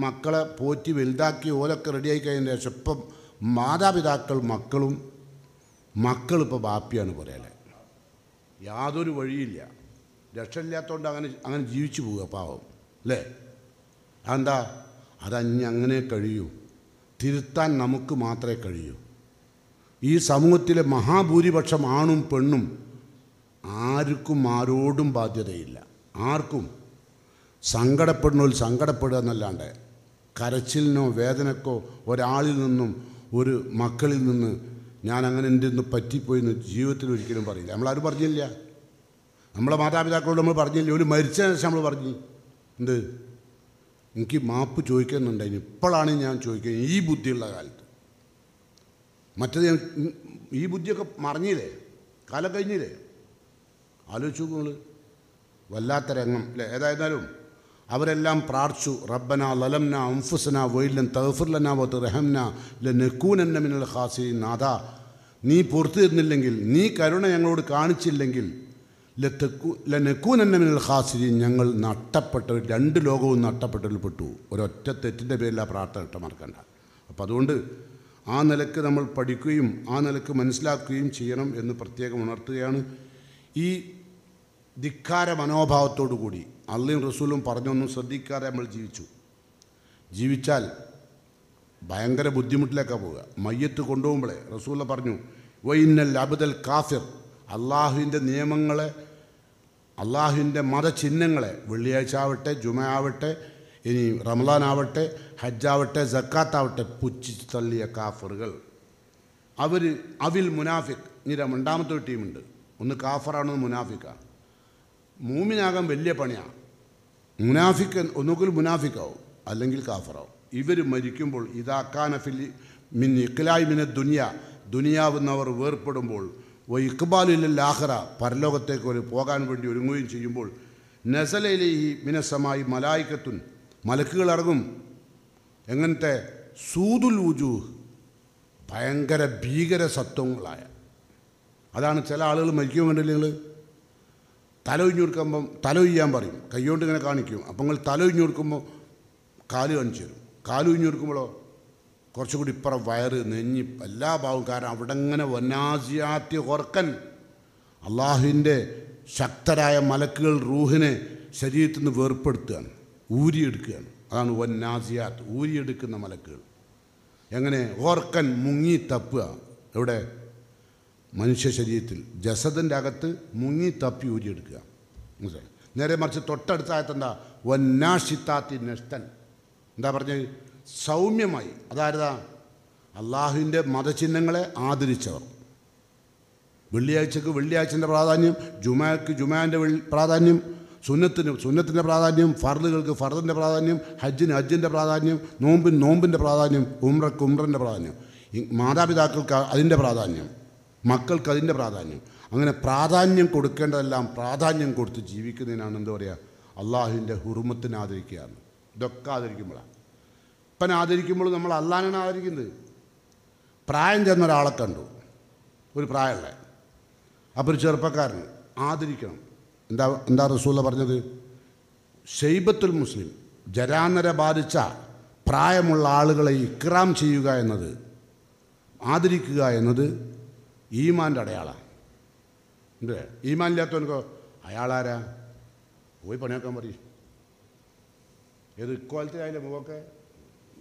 Speaker 1: മക്കളെ പോറ്റി വലുതാക്കി ഓലൊക്കെ റെഡിയായി കഴിഞ്ഞ ശേഷം ഇപ്പം മാതാപിതാക്കൾ മക്കളും മക്കളിപ്പോൾ ബാപ്പിയാണ് പറയലേ യാതൊരു വഴിയില്ല രക്ഷയില്ലാത്തതുകൊണ്ട് അങ്ങനെ അങ്ങനെ ജീവിച്ചു പോവുക പാവം അല്ലേ അതെന്താ അതഞ്ഞ് അങ്ങനെ കഴിയൂ തിരുത്താൻ നമുക്ക് മാത്രമേ കഴിയൂ ഈ സമൂഹത്തിലെ മഹാഭൂരിപക്ഷം ആണും പെണ്ണും ആർക്കും ആരോടും ബാധ്യതയില്ല ആർക്കും സങ്കടപ്പെടുന്നവർ സങ്കടപ്പെടുക എന്നല്ലാണ്ട് കരച്ചിലിനോ വേദനക്കോ ഒരാളിൽ നിന്നും ഒരു മക്കളിൽ നിന്ന് ഞാൻ അങ്ങനെ എൻ്റെ ഒന്ന് പറ്റിപ്പോയി എന്ന് ജീവിതത്തിൽ ഒരിക്കലും പറയില്ല നമ്മളാരും പറഞ്ഞില്ല നമ്മളെ മാതാപിതാക്കളോട് നമ്മൾ പറഞ്ഞില്ല ഒരു മരിച്ച ശേഷം നമ്മൾ പറഞ്ഞു എന്ത് എനിക്ക് മാപ്പ് ചോദിക്കുന്നുണ്ടായിരുന്നു ഇപ്പോഴാണ് ഞാൻ ചോദിക്കുന്നത് ഈ ബുദ്ധിയുള്ള കാലത്ത് മറ്റത് ഞാൻ ഈ ബുദ്ധിയൊക്കെ മറിഞ്ഞില്ലേ കാലം കഴിഞ്ഞില്ലേ ആലോചിച്ചു നിങ്ങൾ വല്ലാത്ത രംഗം അല്ലേ ഏതായിരുന്നാലും അവരെല്ലാം പ്രാർത്ഥിച്ചു റബ്ബന ലലംന അംഫുസന വൈലൻ തഹഫുർലന വത്ത് റഹംന ലനക്കൂനന്ന മിനൽ ഹാസി നാഥ നീ പുറത്തു തരുന്നില്ലെങ്കിൽ നീ കരുണ ഞങ്ങളോട് കാണിച്ചില്ലെങ്കിൽ ലത്തക്കൂ ലനക്കൂനന്ന മിനൽ ഹാസി ഞങ്ങൾ നട്ടപ്പെട്ട രണ്ട് ലോകവും നട്ടപ്പെട്ടതിൽപ്പെട്ടു ഒരൊറ്റ തെറ്റിൻ്റെ പേരിൽ ആ പ്രാർത്ഥന ഇട്ടമറക്കണ്ട അപ്പം അതുകൊണ്ട് ആ നിലക്ക് നമ്മൾ പഠിക്കുകയും ആ നിലക്ക് മനസ്സിലാക്കുകയും ചെയ്യണം എന്ന് പ്രത്യേകം ഉണർത്തുകയാണ് ഈ ധിക്കാര മനോഭാവത്തോടു കൂടി അള്ളയും റസൂലും പറഞ്ഞൊന്നും ശ്രദ്ധിക്കാതെ നമ്മൾ ജീവിച്ചു ജീവിച്ചാൽ ഭയങ്കര ബുദ്ധിമുട്ടിലേക്കാണ് പോവുക മയ്യത്ത് കൊണ്ടുപോകുമ്പോഴേ റസൂല പറഞ്ഞു വൈന്നൽ അബുദൽ കാഫിർ അള്ളാഹുവിൻ്റെ നിയമങ്ങളെ അള്ളാഹുവിൻ്റെ മതചിഹ്നങ്ങളെ വെള്ളിയാഴ്ച ആവട്ടെ ജുമ ആവട്ടെ ഇനി റംലാൻ ആവട്ടെ ഹജ്ജാവട്ടെ ജക്കാത്താവട്ടെ പുച്ചി തള്ളിയ കാഫറുകൾ അവർ അവിൽ മുനാഫിക് ഇനി രണ്ടാമത്തെ ടീമുണ്ട് ഒന്ന് കാഫറാണ് മുനാഫിക്കാണ് മൂമിനാകാൻ വലിയ പണിയാണ് മുനാഫിക്കൻ ഒന്നുകിൽ മുനാഫിക്കാവും അല്ലെങ്കിൽ കാഫറാവും ഇവർ മരിക്കുമ്പോൾ ഇതാക്കാനഫിൽ മിൻ ഇഖ്ലായ് മിന ദുനിയ ദുനിയാവുന്നവർ വേർപ്പെടുമ്പോൾ വ ഇഖ്ബാലില്ല ആഹ്റ പരലോകത്തേക്ക് ഒരു പോകാൻ വേണ്ടി ഒരുങ്ങുകയും ചെയ്യുമ്പോൾ നസലയിലെ ഈ മിനസമായി മലായിക്കത്തുൻ മലക്കുകൾ എങ്ങനത്തെ സൂതുൽ വുജൂഹ് ഭയങ്കര ഭീകര സത്വങ്ങളായ അതാണ് ചില ആളുകൾ മരിക്കാൻ നിങ്ങൾ തലൊഴിഞ്ഞു കൊടുക്കുമ്പം തലൊഴിയാൻ പറയും കൈകൊണ്ട് ഇങ്ങനെ കാണിക്കും അപ്പം നിങ്ങൾ തലൊഴിഞ്ഞു കൊടുക്കുമ്പോൾ കാല് കാണിച്ചു തരും കാലൊഴിഞ്ഞു കൊടുക്കുമ്പോഴോ കുറച്ചുകൂടി ഇപ്പുറം വയറ് നെഞ്ഞി എല്ലാ ഭാവവും കാരണം അവിടെ ഇങ്ങനെ വന്നാസിയാത്തി ഓർക്കൻ അള്ളാഹുവിൻ്റെ ശക്തരായ മലക്കുകൾ റൂഹിനെ ശരീരത്തിൽ നിന്ന് വേർപ്പെടുത്തുകയാണ് ഊരിയെടുക്കുകയാണ് അതാണ് വന്നാസിയാത്ത് ഊരിയെടുക്കുന്ന മലക്കുകൾ എങ്ങനെ ഓർക്കൻ മുങ്ങി തപ്പുക എവിടെ മനുഷ്യ ശരീരത്തിൽ ജസദിൻ്റെ അകത്ത് മുങ്ങി തപ്പി ഊരിയെടുക്കുക മനസ്സിലായി നേരെ മറിച്ച് തൊട്ടടുത്ത വന്നാഷിത്താത്തി നഷ്ടൻ എന്താ പറഞ്ഞത് സൗമ്യമായി അതാരതാ അള്ളാഹുവിൻ്റെ മതചിഹ്നങ്ങളെ ആദരിച്ചവർ വെള്ളിയാഴ്ചക്ക് വെള്ളിയാഴ്ചൻ്റെ പ്രാധാന്യം ജുമാക്ക് ജുമാൻ്റെ പ്രാധാന്യം സുന്നത്തിന് സുന്നത്തിൻ്റെ പ്രാധാന്യം ഫർദുകൾക്ക് ഫർദിൻ്റെ പ്രാധാന്യം ഹജ്ജിന് ഹജ്ജിൻ്റെ പ്രാധാന്യം നോമ്പിന് നോമ്പിൻ്റെ പ്രാധാന്യം ഉമ്രക്ക് ഉമ്രൻ്റെ പ്രാധാന്യം മാതാപിതാക്കൾക്ക് അതിൻ്റെ പ്രാധാന്യം മക്കൾക്ക് അതിൻ്റെ പ്രാധാന്യം അങ്ങനെ പ്രാധാന്യം കൊടുക്കേണ്ടതെല്ലാം പ്രാധാന്യം കൊടുത്ത് ജീവിക്കുന്നതിനാണ് എന്താ പറയുക അള്ളാഹുവിൻ്റെ ഹുറുമത്തിന് ആദരിക്കുകയാണ് ഇതൊക്കെ ആദരിക്കുമ്പോഴാണ് ഇപ്പനെ ആദരിക്കുമ്പോൾ നമ്മൾ അള്ളാഹാനാണ് ആദരിക്കുന്നത് പ്രായം ചെന്ന ഒരാളെ കണ്ടു ഒരു പ്രായമുള്ള അപ്പോൾ ഒരു ചെറുപ്പക്കാരൻ ആദരിക്കണം എന്താ എന്താ റസൂല പറഞ്ഞത് ഷെയ്ബത്തുൽ മുസ്ലിം ജരാനര ബാധിച്ച പ്രായമുള്ള ആളുകളെ ഇക്രാം ചെയ്യുക എന്നത് ആദരിക്കുക എന്നത് ഈമാൻ്റെ അടയാളമാണ് എന്ത് ഈമാനില്ലാത്തവനക്കോ അയാളാരാ പോയി പണിയാക്കാൻ പറയും ഏത് ഇക്വാലിറ്റി ആയാലും മുഖമൊക്കെ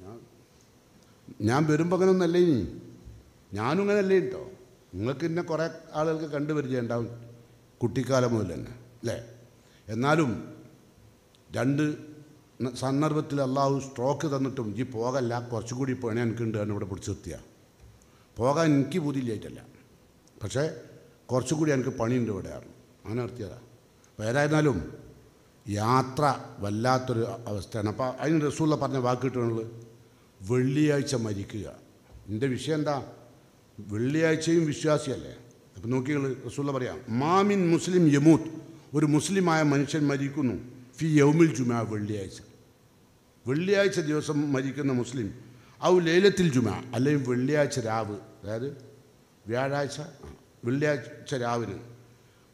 Speaker 1: ഞാൻ ഞാൻ വരുമ്പോൾ അങ്ങനെ ഒന്നല്ലേ ഇനി ഞാനും അങ്ങനെ അല്ലേ കേട്ടോ നിങ്ങൾക്ക് ഇന്നെ കുറേ ആളുകൾക്ക് കണ്ടുപരിചയം ഉണ്ടാവും കുട്ടിക്കാലം മുതൽ തന്നെ അല്ലേ എന്നാലും രണ്ട് സന്ദർഭത്തിൽ അള്ളാഹു സ്ട്രോക്ക് തന്നിട്ടും ഈ പോകല്ല കുറച്ചുകൂടി പണി എനിക്കുണ്ട് ഇവിടെ പിടിച്ചു നിർത്തിയ പോകാൻ എനിക്ക് പുതിയില്ലായിട്ടല്ല പക്ഷേ കുറച്ചുകൂടി എനിക്ക് പണിയുണ്ട് ഇവിടെയാണ് അങ്ങനെ നിർത്തിയതാണ് ഏതായിരുന്നാലും യാത്ര വല്ലാത്തൊരു അവസ്ഥയാണ് അപ്പോൾ അതിന് റസൂള്ള പറഞ്ഞ വാക്ക് കിട്ടുകയാണുള്ളത് വെള്ളിയാഴ്ച മരിക്കുക എൻ്റെ വിഷയം എന്താ വെള്ളിയാഴ്ചയും വിശ്വാസിയല്ലേ അപ്പം നോക്കികൾ റസൂള്ള പറയാം മാമിൻ മുസ്ലിം യമൂത്ത് ഒരു മുസ്ലിമായ മനുഷ്യൻ മരിക്കുന്നു ഫി യൗമിൽ ജുമ വെള്ളിയാഴ്ച വെള്ളിയാഴ്ച ദിവസം മരിക്കുന്ന മുസ്ലിം ഔ ലേലത്തിൽ ജുമ അല്ലെങ്കിൽ വെള്ളിയാഴ്ച രാവ് അതായത് വ്യാഴാഴ്ച വെള്ളിയാഴ്ച രാവിലെ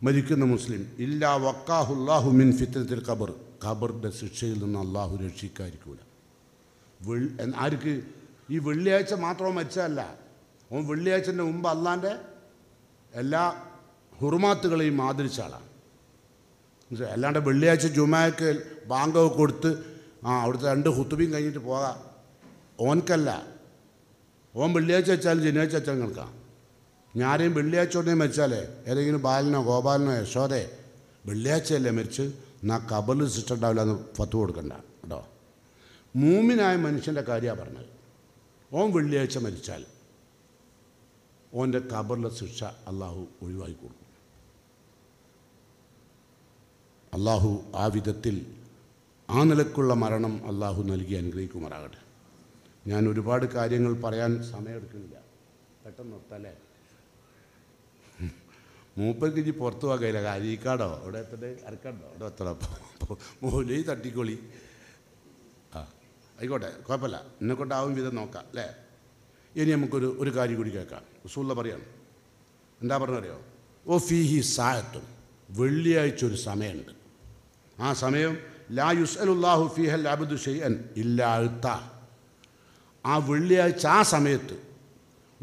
Speaker 1: മരിക്കുന്ന മുസ്ലിം ഇല്ലാ വക്കാഹുല്ലാഹു മിൻ ഫിത്തനത്തിൽ ഖബർ ഖബറിൻ്റെ ശിക്ഷയിൽ നിന്ന് അള്ളാഹു രക്ഷിക്കാതിരിക്കൂല ആർക്ക് ഈ വെള്ളിയാഴ്ച മാത്രം മരിച്ചതല്ല ഓൻ വെള്ളിയാഴ്ചൻ്റെ മുമ്പ് അള്ളാൻ്റെ എല്ലാ ഹുറുമാത്തുകളെയും ആദരിച്ച ആളാണ് അല്ലാണ്ട് വെള്ളിയാഴ്ച ജുമാക്ക് ബാങ്കൊക്കെ കൊടുത്ത് ആ അവിടുത്തെ രണ്ട് ഹുത്തുബിയും കഴിഞ്ഞിട്ട് പോകാം ഓൻക്കല്ല ഓൻ വെള്ളിയാഴ്ച വെച്ചാലും ശനിയാഴ്ച വെച്ചാലും കേൾക്കാം ഞാരെയും വെള്ളിയാഴ്ച ഉടനെ മരിച്ചാലേ ഏതെങ്കിലും ബാലനോ ഗോപാലനോ യശോദെ വെള്ളിയാഴ്ചയല്ലേ മരിച്ച് എന്നാ കബൽ സിസ്റ്റം ഉണ്ടാവില്ല എന്ന് ഫത്ത് കൊടുക്കണ്ട കേട്ടോ മൂമിനായ മനുഷ്യൻ്റെ കാര്യമാണ് പറഞ്ഞത് ഓൻ വെള്ളിയാഴ്ച മരിച്ചാൽ ഓൻ്റെ കബറിലെ ശിക്ഷ അള്ളാഹു ഒഴിവാക്കി കൊടുക്കും അള്ളാഹു ആ വിധത്തിൽ ആ നിലക്കുള്ള മരണം അള്ളാഹു നൽകി അനുഗ്രഹിക്കുമാറാകട്ടെ ഞാൻ ഒരുപാട് കാര്യങ്ങൾ പറയാൻ സമയമെടുക്കുന്നില്ല പെട്ടെന്ന് നിർത്തല്ലേ മൂപ്പർക്ക് ഇനി പുറത്തു പോകാൻ കഴിയില്ല അരീക്കാടോ അവിടെ എത്തട്ടെ അരക്കാടോ അവിടെ എത്തണം മൂലി തട്ടിക്കൊളി ആ ആയിക്കോട്ടെ കുഴപ്പമില്ല എന്നെ കൊണ്ടാവും വിധം നോക്കാം അല്ലേ ഇനി നമുക്കൊരു ഒരു കാര്യം കൂടി കേൾക്കാം ഉസൂള്ള പറയാണ് എന്താ പറഞ്ഞറിയോ ഓ ഫീഹി ഹി സായത്തും വെള്ളിയാഴ്ച ഒരു സമയമുണ്ട് ആ സമയം ലാ യുസ്അലുല്ലാഹു ഫിഹൽ അബുദു ഷെയ്യൻ ഇല്ലാത്ത ആ വെള്ളിയാഴ്ച ആ സമയത്ത്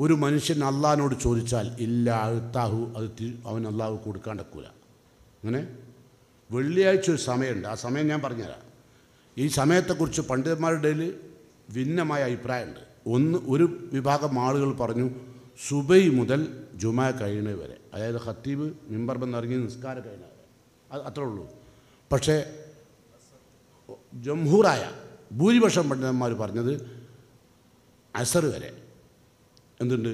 Speaker 1: ഒരു മനുഷ്യൻ അള്ളഹാനോട് ചോദിച്ചാൽ ഇല്ല അഴുത്താഹു അത് അവൻ അള്ളാഹു നടക്കൂല അങ്ങനെ വെള്ളിയാഴ്ച ഒരു സമയമുണ്ട് ആ സമയം ഞാൻ പറഞ്ഞുതരാം ഈ സമയത്തെക്കുറിച്ച് പണ്ഡിതന്മാരുടെ ഇടയിൽ ഭിന്നമായ അഭിപ്രായമുണ്ട് ഒന്ന് ഒരു വിഭാഗം ആളുകൾ പറഞ്ഞു സുബൈ മുതൽ ജുമ കഴിയുന്നത് വരെ അതായത് ഹത്തീബ് മിമ്പർ ഇറങ്ങി നിസ്കാരം കഴിയുന്നത് വരെ അത് അത്രേ ഉള്ളൂ പക്ഷേ ജംഹൂറായ ഭൂരിപക്ഷം പണ്ഡിതന്മാർ പറഞ്ഞത് അസർ വരെ എന്തുണ്ട്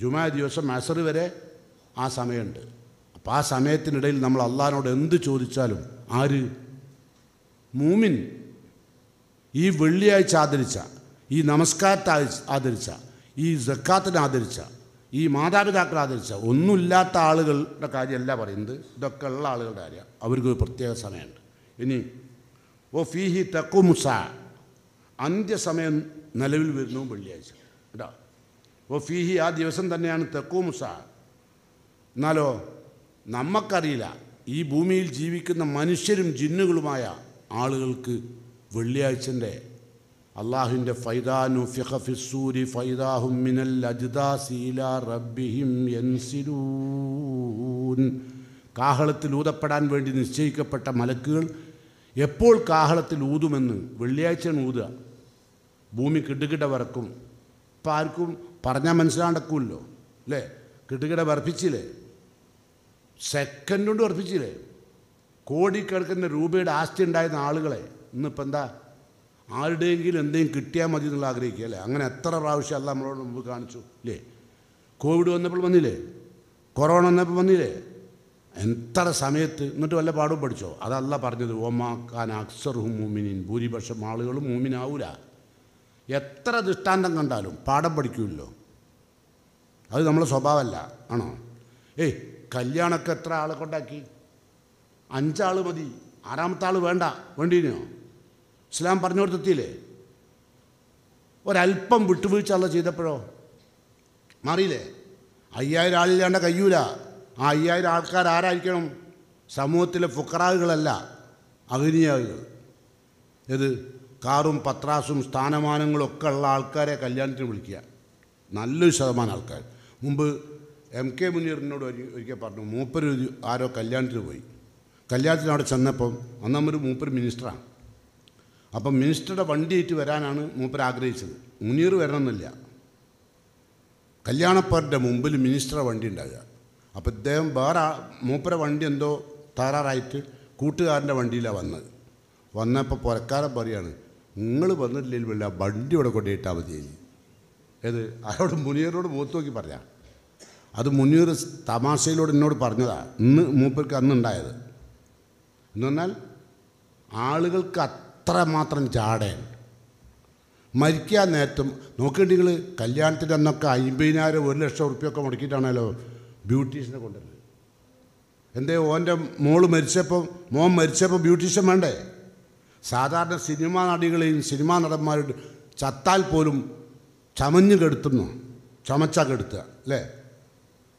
Speaker 1: ജുമാ ദിവസം അസർ വരെ ആ സമയമുണ്ട് അപ്പോൾ ആ സമയത്തിനിടയിൽ നമ്മൾ അള്ളഹാനോട് എന്ത് ചോദിച്ചാലും ആര് മൂമിൻ ഈ വെള്ളിയാഴ്ച ആദരിച്ച ഈ നമസ്കാരത്തെ ആദരിച്ച ഈ ജക്കാത്തിനെ ആദരിച്ച ഈ മാതാപിതാക്കളെ ആദരിച്ച ഒന്നുമില്ലാത്ത ആളുകളുടെ കാര്യമല്ല പറയുന്നത് ഇതൊക്കെ ഉള്ള ആളുകളുടെ കാര്യം അവർക്ക് പ്രത്യേക സമയമുണ്ട് ഇനി ഓ ഫീഹി തക്കുമുസ അന്ത്യസമയം നിലവിൽ വരുന്നു വെള്ളിയാഴ്ച കേട്ടോ വഫീഹി ആ ദിവസം തന്നെയാണ് തെക്കൂമുസ എന്നാലോ നമുക്കറിയില്ല ഈ ഭൂമിയിൽ ജീവിക്കുന്ന മനുഷ്യരും ജിന്നുകളുമായ ആളുകൾക്ക് വെള്ളിയാഴ്ചൻ്റെ അള്ളാഹുവിൻ്റെ ഫൈദാനു ഫിഹഫിസൂരി ഫൈദാഹും മിനൽ അജ്ദാസീല റബ്ബിഹിം യൻസിലൂൻ കാഹളത്തിൽ ഊതപ്പെടാൻ വേണ്ടി നിശ്ചയിക്കപ്പെട്ട മലക്കുകൾ എപ്പോൾ കാഹളത്തിൽ ഊതുമെന്ന് വെള്ളിയാഴ്ചയാണ് ഊതുക ഭൂമി കിടുകിട വറക്കും ഇപ്പം ആർക്കും പറഞ്ഞാൽ മനസ്സിലാണ്ടക്കൂല്ലോ അല്ലേ കിട്ടുകിട വർപ്പിച്ചില്ലേ സെക്കൻഡ് കൊണ്ട് വർപ്പിച്ചില്ലേ കോടിക്കിടക്കുന്ന രൂപയുടെ ആസ്തി ഉണ്ടായിരുന്ന ആളുകളെ ഇന്നിപ്പോൾ എന്താ ആരുടെയെങ്കിലും എന്തെങ്കിലും കിട്ടിയാൽ മതി എന്നുള്ള ആഗ്രഹിക്കുക അല്ലേ അങ്ങനെ എത്ര പ്രാവശ്യം അല്ല നമ്മളോട് മുമ്പ് കാണിച്ചു ഇല്ലേ കോവിഡ് വന്നപ്പോൾ വന്നില്ലേ കൊറോണ വന്നപ്പോൾ വന്നില്ലേ എത്ര സമയത്ത് എന്നിട്ട് വല്ല പാടും പഠിച്ചോ അതല്ല പറഞ്ഞത് ഓമാക്കാൻ അക്സറും മൂമിനിൻ ഭൂരിപക്ഷം ആളുകളും മൂമിനാവൂല എത്ര ദൃഷ്ടാന്തം കണ്ടാലും പാഠം പഠിക്കുമല്ലോ അത് നമ്മളെ സ്വഭാവമല്ല ആണോ ഏയ് കല്യാണമൊക്കെ എത്ര ആളെ കൊണ്ടാക്കി അഞ്ചാൾ മതി ആറാമത്തെ ആൾ വേണ്ട വേണ്ടിയിരുന്നോ ഇസ്ലാം പറഞ്ഞു കൊടുത്തെത്തിയില്ലേ ഒരല്പം വിട്ടുവീഴ്ച അല്ല ചെയ്തപ്പോഴോ മാറിയില്ലേ അയ്യായിരം ആളില്ലാണ്ട് കയ്യൂല ആ അയ്യായിരം ആൾക്കാർ ആരായിരിക്കണം സമൂഹത്തിലെ ഫുക്കറാകുകളല്ല അഗ്നിയാകുകൾ ഏത് കാറും പത്രാസും സ്ഥാനമാനങ്ങളും ഒക്കെ ഉള്ള ആൾക്കാരെ കല്യാണത്തിന് വിളിക്കുക നല്ലൊരു ശതമാനം ആൾക്കാർ മുമ്പ് എം കെ മുനീറിനോട് ഒരിക്കൽ പറഞ്ഞു മൂപ്പര് ആരോ കല്യാണത്തിന് പോയി കല്യാണത്തിന് അവിടെ ചെന്നപ്പം അന്നമ്മര് മൂപ്പര് മിനിസ്റ്ററാണ് അപ്പം മിനിസ്റ്ററുടെ ഏറ്റ് വരാനാണ് മൂപ്പർ ആഗ്രഹിച്ചത് മുനീർ വരണമെന്നില്ല കല്യാണപ്പാറിൻ്റെ മുമ്പിൽ മിനിസ്റ്ററെ വണ്ടി ഉണ്ടാകുക അപ്പോൾ ഇദ്ദേഹം വേറെ മൂപ്പര വണ്ടി എന്തോ തകരാറായിട്ട് കൂട്ടുകാരൻ്റെ വണ്ടിയിലാണ് വന്നത് വന്നപ്പോൾ പുരക്കാരൻ പറയാണ് നിങ്ങൾ വന്നിട്ടില്ലെങ്കിൽ വണ്ടി ഇവിടെ കൊണ്ടുപോയിട്ടാൽ മതിയായി ഏത് അയാളോട് മുനിയറിനോട് മൂത്ത് നോക്കി പറഞ്ഞാൽ അത് മുനിയർ തമാശയിലൂടെ എന്നോട് പറഞ്ഞതാണ് ഇന്ന് മൂപ്പർക്ക് അന്നുണ്ടായത് എന്ന് പറഞ്ഞാൽ ആളുകൾക്ക് അത്രമാത്രം ചാടേൻ മരിക്കാൻ നേരത്തും നോക്കേണ്ടി നിങ്ങൾ കല്യാണത്തിൻ്റെ അന്നൊക്കെ അമ്പതിനായിരം ഒരു ലക്ഷം ഉറുപ്പ്യൊക്കെ മുടക്കിയിട്ടാണല്ലോ ബ്യൂട്ടീഷ്യനെ കൊണ്ടുവരുന്നത് എന്തേ ഓൻ്റെ മോള് മരിച്ചപ്പം മോൻ മരിച്ചപ്പോൾ ബ്യൂട്ടീഷ്യൻ വേണ്ടേ സാധാരണ സിനിമാ നടികളെയും സിനിമാ നടന്മാരും ചത്താൽ പോലും ചമഞ്ഞ് കെടുത്തുന്നു ചമച്ച കെടുത്തുക അല്ലേ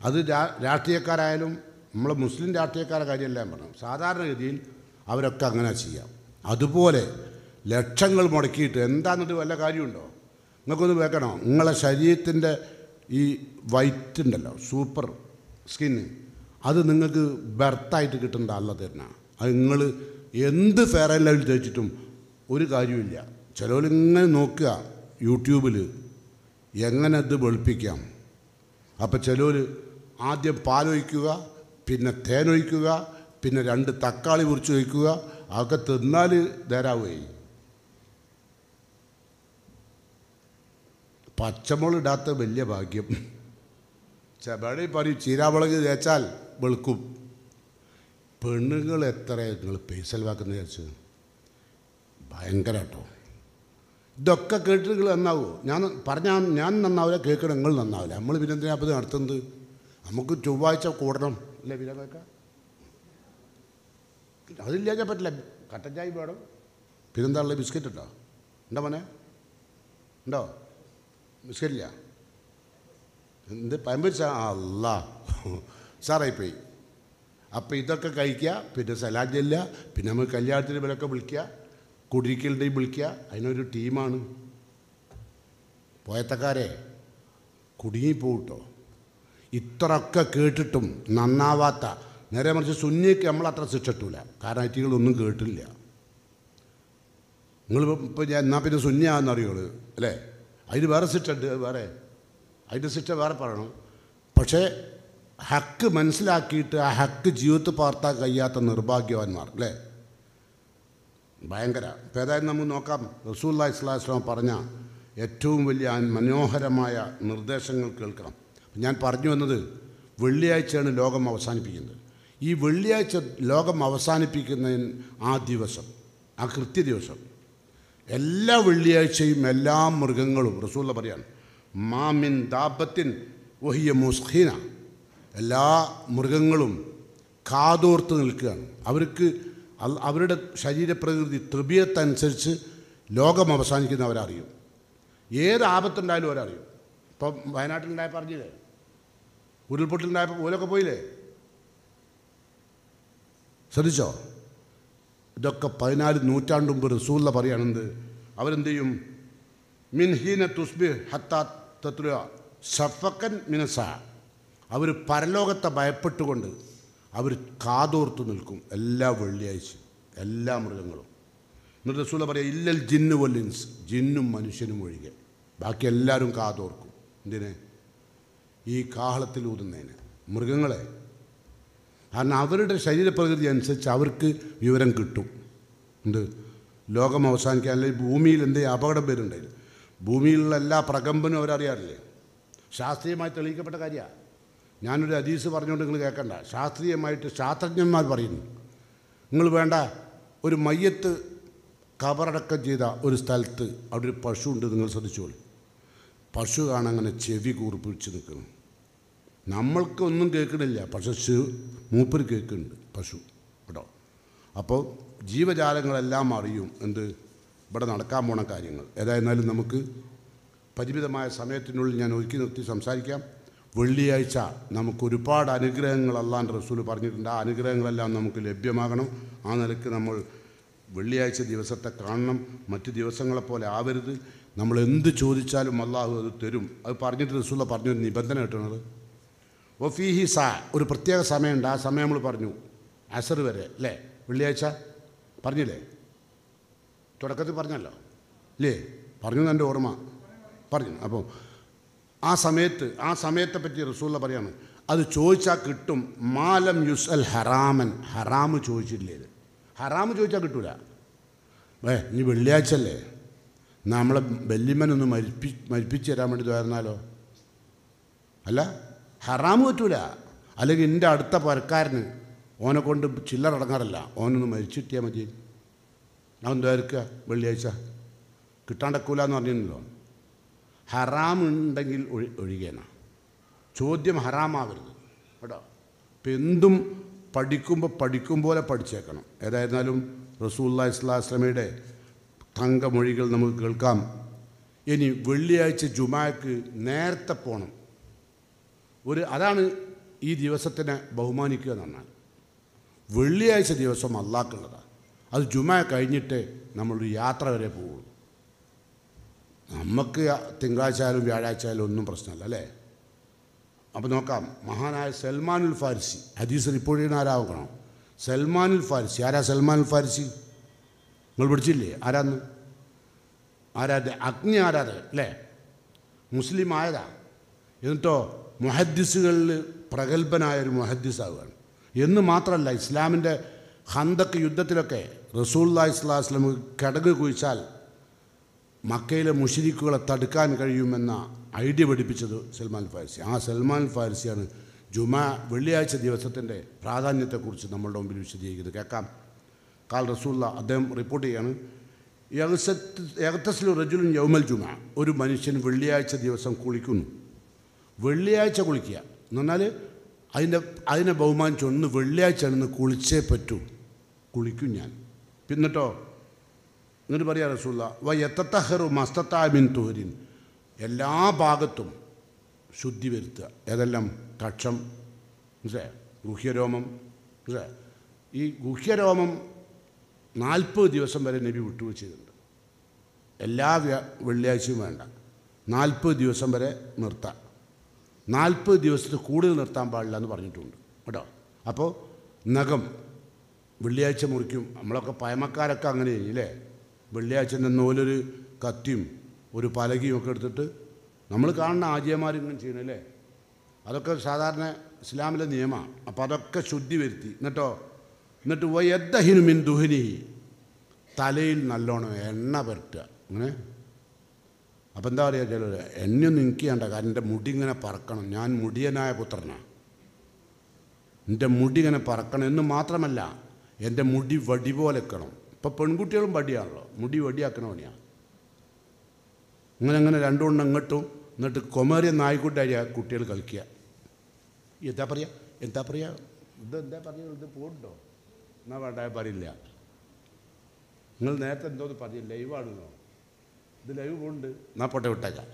Speaker 1: അത് രാ രാഷ്ട്രീയക്കാരായാലും നമ്മൾ മുസ്ലിം രാഷ്ട്രീയക്കാരെ കാര്യമല്ല പറഞ്ഞു സാധാരണഗതിയിൽ അവരൊക്കെ അങ്ങനെ ചെയ്യാം അതുപോലെ ലക്ഷങ്ങൾ മുടക്കിയിട്ട് എന്താന്നിട്ട് വല്ല കാര്യമുണ്ടോ നിങ്ങൾക്കൊന്ന് വെക്കണോ നിങ്ങളെ ശരീരത്തിൻ്റെ ഈ വൈറ്റ് ഉണ്ടല്ലോ സൂപ്പർ സ്കിന്ന് അത് നിങ്ങൾക്ക് ബർത്തായിട്ട് കിട്ടേണ്ട അല്ല തരുന്ന അത് നിങ്ങൾ എന്ത് ഫെയർ ആൻഡ് തേച്ചിട്ടും ഒരു കാര്യമില്ല ചിലവരിങ്ങനെ നോക്കുക യൂട്യൂബിൽ എങ്ങനെ അത് വെളുപ്പിക്കാം അപ്പോൾ ചിലർ ആദ്യം പാലൊഴിക്കുക പിന്നെ തേനൊഴിക്കുക പിന്നെ രണ്ട് തക്കാളി മുറിച്ച് ഒഴിക്കുക അതൊക്കെ തിന്നാൽ നേരാവുകയായി ഇടാത്ത വലിയ ഭാഗ്യം ചെവടി പറയും ചീരാമുളക് തേച്ചാൽ വെളുക്കും പെണ്ണുങ്ങൾ എത്ര നിങ്ങൾ പേസൽവാക്കുന്ന വിചാരിച്ചത് ഭയങ്കര കേട്ടോ ഇതൊക്കെ കേട്ടിട്ട് നിങ്ങൾ നന്നാവുമോ ഞാൻ പറഞ്ഞാൽ ഞാൻ നന്നാവില്ല കേൾക്കണം നിങ്ങൾ നന്നാവില്ല നമ്മൾ പിന്നെ എന്തിനാ നടത്തുന്നത് നമുക്ക് ചൊവ്വാഴ്ച കൂടണം അല്ലേ വിനോദക്ക അതില്ലാതെ പറ്റില്ല കട്ടൻ ചായ വേണം പിന്നെന്താ ഉള്ളത് ബിസ്ക്കറ്റ് ഉണ്ടോ ഉണ്ടോ മോനെ ഉണ്ടോ ബിസ്ക്കറ്റില്ല എന്ത് പയമ്പരിച്ച അല്ല സാറായി പോയി അപ്പം ഇതൊക്കെ കഴിക്കുക പിന്നെ സലാഡ് പിന്നെ നമ്മൾ കല്യാണത്തിന് വിലക്കെ വിളിക്കുക കുടിയിരിക്കലിൻ്റെയും വിളിക്കുക അതിനൊരു ടീമാണ് പോയത്തക്കാരെ കുടുങ്ങിപ്പോട്ടോ ഇത്രയൊക്കെ കേട്ടിട്ടും നന്നാവാത്ത നേരെ മറിച്ച് സുന്നിക്ക് നമ്മൾ അത്ര ശിക്ഷിട്ടില്ല കാരണം ഐറ്റികളൊന്നും കേട്ടില്ല നിങ്ങൾ ഇപ്പോൾ ഞാൻ എന്നാൽ പിന്നെ സുന്നിയാണെന്ന് അല്ലേ അതിന് വേറെ ശിക്ഷുണ്ട് വേറെ അതിൻ്റെ സിറ്റ വേറെ പറയണം പക്ഷേ ഹക്ക് മനസ്സിലാക്കിയിട്ട് ആ ഹക്ക് ജീവിതത്തിൽ പാർത്താൻ കഴിയാത്ത നിർഭാഗ്യവാന്മാർ അല്ലേ ഭയങ്കര അപ്പോൾ ഏതായാലും നമുക്ക് നോക്കാം റസൂല്ലാ ഇസ്ലാസ്ലാം പറഞ്ഞ ഏറ്റവും വലിയ മനോഹരമായ നിർദ്ദേശങ്ങൾ കേൾക്കാം ഞാൻ പറഞ്ഞു വന്നത് വെള്ളിയാഴ്ചയാണ് ലോകം അവസാനിപ്പിക്കുന്നത് ഈ വെള്ളിയാഴ്ച ലോകം അവസാനിപ്പിക്കുന്നതിന് ആ ദിവസം ആ കൃത്യ ദിവസം എല്ലാ വെള്ളിയാഴ്ചയും എല്ലാ മൃഗങ്ങളും റസൂള്ള പറയാണ് മാമിൻ ദാബത്തിൻ ഒഹിയ മുസ്ഖീന എല്ലാ മൃഗങ്ങളും കാതോർത്ത് നിൽക്കുകയാണ് അവർക്ക് അവരുടെ ശരീരപ്രകൃതി തൃപ്യത്തനുസരിച്ച് ലോകം അവസാനിക്കുന്ന അവരറിയും ഏത് ആപത്തുണ്ടായാലും അവരറിയും ഇപ്പം വയനാട്ടിലുണ്ടായ പറഞ്ഞില്ലേ ഉരുൾപൊട്ടിലുണ്ടായപ്പോൾ ഓലൊക്കെ പോയില്ലേ ശ്രദ്ധിച്ചോ ഇതൊക്കെ പതിനാല് നൂറ്റാണ്ട് മുമ്പ് റസൂല പറയുകയാണെന്ത് അവരെന്ത് ചെയ്യും മിൻഹീന തുസ്ബി ഹത്താ തത്വ സഫക്കൻ മിനസ അവർ പരലോകത്തെ ഭയപ്പെട്ടുകൊണ്ട് അവർ കാതോർത്ത് നിൽക്കും എല്ലാ വെള്ളിയാഴ്ചയും എല്ലാ മൃഗങ്ങളും എന്നിട്ട് റസൂല പറയുക ഇല്ലൽ ജിന്നു വല്ലിൻസ് ജിന്നും മനുഷ്യനും ഒഴികെ ബാക്കി എല്ലാവരും കാതോർക്കും എന്തിന് ഈ കാഹളത്തിൽ ഊതുന്നതിന് മൃഗങ്ങളെ കാരണം അവരുടെ ശരീരപ്രകൃതി അനുസരിച്ച് അവർക്ക് വിവരം കിട്ടും എന്ത് ലോകം അവസാനിക്കുക അല്ലെങ്കിൽ ഭൂമിയിൽ എന്തെങ്കിലും അപകടം വരുന്നുണ്ടെങ്കിൽ ഭൂമിയിലുള്ള എല്ലാ പ്രകമ്പനും അവരറിയാറില്ലേ ശാസ്ത്രീയമായി തെളിയിക്കപ്പെട്ട കാര്യമാണ് ഞാനൊരു ഹദീസ് പറഞ്ഞുകൊണ്ട് നിങ്ങൾ കേൾക്കണ്ട ശാസ്ത്രീയമായിട്ട് ശാസ്ത്രജ്ഞന്മാർ പറയുന്നു നിങ്ങൾ വേണ്ട ഒരു മയ്യത്ത് കവറടക്കം ചെയ്ത ഒരു സ്ഥലത്ത് അവിടെ ഒരു പശു ഉണ്ട് നിങ്ങൾ ശ്രദ്ധിച്ചോളൂ പശു കാണങ്ങനെ അങ്ങനെ ചെവി കൂർപ്പിച്ച് നിൽക്കുന്നു നമ്മൾക്കൊന്നും കേൾക്കണില്ല പക്ഷെ മൂപ്പർ കേൾക്കുന്നുണ്ട് പശു കേട്ടോ അപ്പോൾ ജീവജാലങ്ങളെല്ലാം അറിയും എന്ത് ഇവിടെ നടക്കാൻ പോണ കാര്യങ്ങൾ ഏതായിരുന്നാലും നമുക്ക് പരിമിതമായ സമയത്തിനുള്ളിൽ ഞാൻ ഒരുക്കി നിർത്തി സംസാരിക്കാം വെള്ളിയാഴ്ച നമുക്ക് ഒരുപാട് അനുഗ്രഹങ്ങൾ റസൂൽ പറഞ്ഞിട്ടുണ്ട് ആ അനുഗ്രഹങ്ങളെല്ലാം നമുക്ക് ലഭ്യമാകണം ആ നിലയ്ക്ക് നമ്മൾ വെള്ളിയാഴ്ച ദിവസത്തെ കാണണം മറ്റ് ദിവസങ്ങളെപ്പോലെ ആവരുത് നമ്മൾ എന്ത് ചോദിച്ചാലും അള്ളാഹു അത് തരും അത് പറഞ്ഞിട്ട് റസൂല പറഞ്ഞൊരു നിബന്ധന കിട്ടുന്നത് ഒഫീഹി സാ ഒരു പ്രത്യേക സമയമുണ്ട് ആ സമയം നമ്മൾ പറഞ്ഞു അസർ വരെ അല്ലേ വെള്ളിയാഴ്ച പറഞ്ഞില്ലേ തുടക്കത്തിൽ പറഞ്ഞല്ലോ ഇല്ലേ പറഞ്ഞു എൻ്റെ ഓർമ്മ പറഞ്ഞു അപ്പോൾ ആ സമയത്ത് ആ സമയത്തെ പറ്റി റസൂള്ള പറയാണ് അത് ചോദിച്ചാൽ കിട്ടും മാലം യുസൽ ഹറാമൻ ഹറാമ് ചോദിച്ചിട്ടില്ലേ ഇത് ഹറാമ് ചോദിച്ചാൽ കിട്ടൂല ഏ ഇനി വെള്ളിയാഴ്ച അല്ലേ നമ്മളെ ബല്യമനൊന്ന് മരിപ്പി മരിപ്പിച്ച് തരാൻ വേണ്ടി തോന്നാലോ അല്ല ഹറാമ് പറ്റൂല അല്ലെങ്കിൽ എൻ്റെ അടുത്ത പരക്കാരന് ഓനെ കൊണ്ട് ചില്ലറ അടങ്ങാറില്ല ഓനൊന്ന് മരിച്ചിട്ടിയാൽ മതി അവൻ തോർക്കുക വെള്ളിയാഴ്ച കിട്ടാണ്ടക്കൂല എന്ന് പറഞ്ഞിരുന്നല്ലോ ഹറാമുണ്ടെങ്കിൽ ഒഴി ഒഴികേന ചോദ്യം ഹറാമാകരുത് കേട്ടോ ഇപ്പം എന്തും പഠിക്കുമ്പോൾ പഠിക്കും പോലെ പഠിച്ചേക്കണം ഏതായിരുന്നാലും റസൂല്ല ഇസ്ലാസ്ലമിയുടെ തങ്കമൊഴികൾ നമുക്ക് കേൾക്കാം ഇനി വെള്ളിയാഴ്ച ജുമാക്ക് നേരത്തെ പോകണം ഒരു അതാണ് ഈ ദിവസത്തിനെ ബഹുമാനിക്കുക എന്ന് പറഞ്ഞാൽ വെള്ളിയാഴ്ച ദിവസം അല്ലാക്കുള്ളതാണ് അത് ജുമാ കഴിഞ്ഞിട്ടേ നമ്മളൊരു യാത്ര വരെ പോകും നമുക്ക് തിങ്കളാഴ്ച ആയാലും വ്യാഴാഴ്ച ആയാലും ഒന്നും പ്രശ്നമല്ല അല്ലേ അപ്പോൾ നോക്കാം മഹാനായ സൽമാനുൽ ഫാരിസി ഹദീസ് റിപ്പോർട്ട് ചെയ്യുന്ന ആരാകണം സൽമാനുൽ ഫാരിസി ആരാ സൽമാനുൽ ഫാരിസി നിങ്ങൾ പിടിച്ചില്ലേ ആരാന്ന് ആരാ അഗ്നി ആരാധകൻ അല്ലേ മുസ്ലിം ആയതാ എന്നിട്ടോ മുഹദ്ദിസുകളിൽ പ്രഗത്ഭനായ ഒരു മുഹദ്ദിസാവുകയാണ് എന്ന് മാത്രമല്ല ഇസ്ലാമിൻ്റെ ഹന്തക്ക് യുദ്ധത്തിലൊക്കെ റസൂല്ലാ ഇസ്ലാഹ് ഇസ്ലാം കിടക് കുഴിച്ചാൽ മക്കയിലെ മുഷിരിക്കുകളെ തടുക്കാൻ കഴിയുമെന്ന ഐഡിയ പഠിപ്പിച്ചത് സൽമാൻ ഫാരിസി ആ സൽമാൻ ഫാരിസിയാണ് ജുമാ വെള്ളിയാഴ്ച ദിവസത്തിൻ്റെ പ്രാധാന്യത്തെക്കുറിച്ച് നമ്മളുടെ മുമ്പിൽ വിശദീകരിക്കുന്നത് കേൾക്കാം കാൽ റസൂല്ല അദ്ദേഹം റിപ്പോർട്ട് ചെയ്യാണ് ഏകത്തസ്ലു യൗമൽ ജുമ ഒരു മനുഷ്യൻ വെള്ളിയാഴ്ച ദിവസം കുളിക്കുന്നു വെള്ളിയാഴ്ച കുളിക്കുക എന്ന് പറഞ്ഞാൽ അതിൻ്റെ അതിനെ ബഹുമാനിച്ചൊന്ന് വെള്ളിയാഴ്ച ആണെന്ന് കുളിച്ചേ പറ്റൂ കുളിക്കും ഞാൻ പിന്നിട്ടോ എന്നിട്ട് പറയാ റസൂല്ല വയത്തഹറു മസ്തത്താബിൻ തുഹരിൻ എല്ലാ ഭാഗത്തും ശുദ്ധി വരുത്തുക ഏതെല്ലാം കക്ഷം മനസ്സേ ഗുഹ്യരോമം മനസ്സേ ഈ ഗുഹ്യരോമം നാൽപ്പത് ദിവസം വരെ നബി വിട്ടുവീഴ്ച എല്ലാ വെള്ളിയാഴ്ചയും വേണ്ട നാൽപ്പത് ദിവസം വരെ നിർത്താം നാൽപ്പത് ദിവസത്തിൽ കൂടുതൽ നിർത്താൻ പാടില്ല എന്ന് പറഞ്ഞിട്ടുണ്ട് കേട്ടോ അപ്പോൾ നഖം വെള്ളിയാഴ്ച മുറിക്കും നമ്മളൊക്കെ പയമക്കാരൊക്കെ അങ്ങനെ ചെയ്യും വെള്ളിയാഴ്ചൻ്റെ നൂലൊരു കത്തിയും ഒരു പലകിയും ഒക്കെ എടുത്തിട്ട് നമ്മൾ കാണുന്ന ആചിയമാരിങ്ങനെ ചെയ്യണം അല്ലേ അതൊക്കെ സാധാരണ ഇസ്ലാമിലെ നിയമമാണ് അപ്പോൾ അതൊക്കെ ശുദ്ധി വരുത്തി എന്നിട്ടോ എന്നിട്ട് മിൻ ദുഹിനി തലയിൽ നല്ലോണം എണ്ണ പരട്ടുക അങ്ങനെ അപ്പോൾ എന്താ പറയുക ചില എന്നെയൊന്നും എനിക്ക് വേണ്ട കാരണം എൻ്റെ മുടി ഇങ്ങനെ പറക്കണം ഞാൻ മുടിയനായ പുത്രനാണ് എൻ്റെ മുടി ഇങ്ങനെ പറക്കണം എന്ന് മാത്രമല്ല എൻ്റെ മുടി വടി പോലെ വെക്കണം ഇപ്പം പെൺകുട്ടികളും വടിയാണല്ലോ മുടി വടിയാക്കണ പണിയാണ് ഇങ്ങനെ അങ്ങനെ രണ്ടുകൊണ്ട് അങ്ങോട്ടും എന്നിട്ട് കൊമേറിയ നായിക്കോട്ടായ കുട്ടികൾ കളിക്കുക എന്താ പറയുക എന്താ പറയുക ഇത് എന്താ പറയുക ഇത് പോകണ്ടോ എന്നാ വേണ്ട പറയില്ല നിങ്ങൾ നേരത്തെ എന്തോന്ന് പറഞ്ഞു ലൈവാണെന്നോ ഇത് ലൈവ് പോണ്ട് എന്നാ പോട്ടെ വിട്ടേക്കാം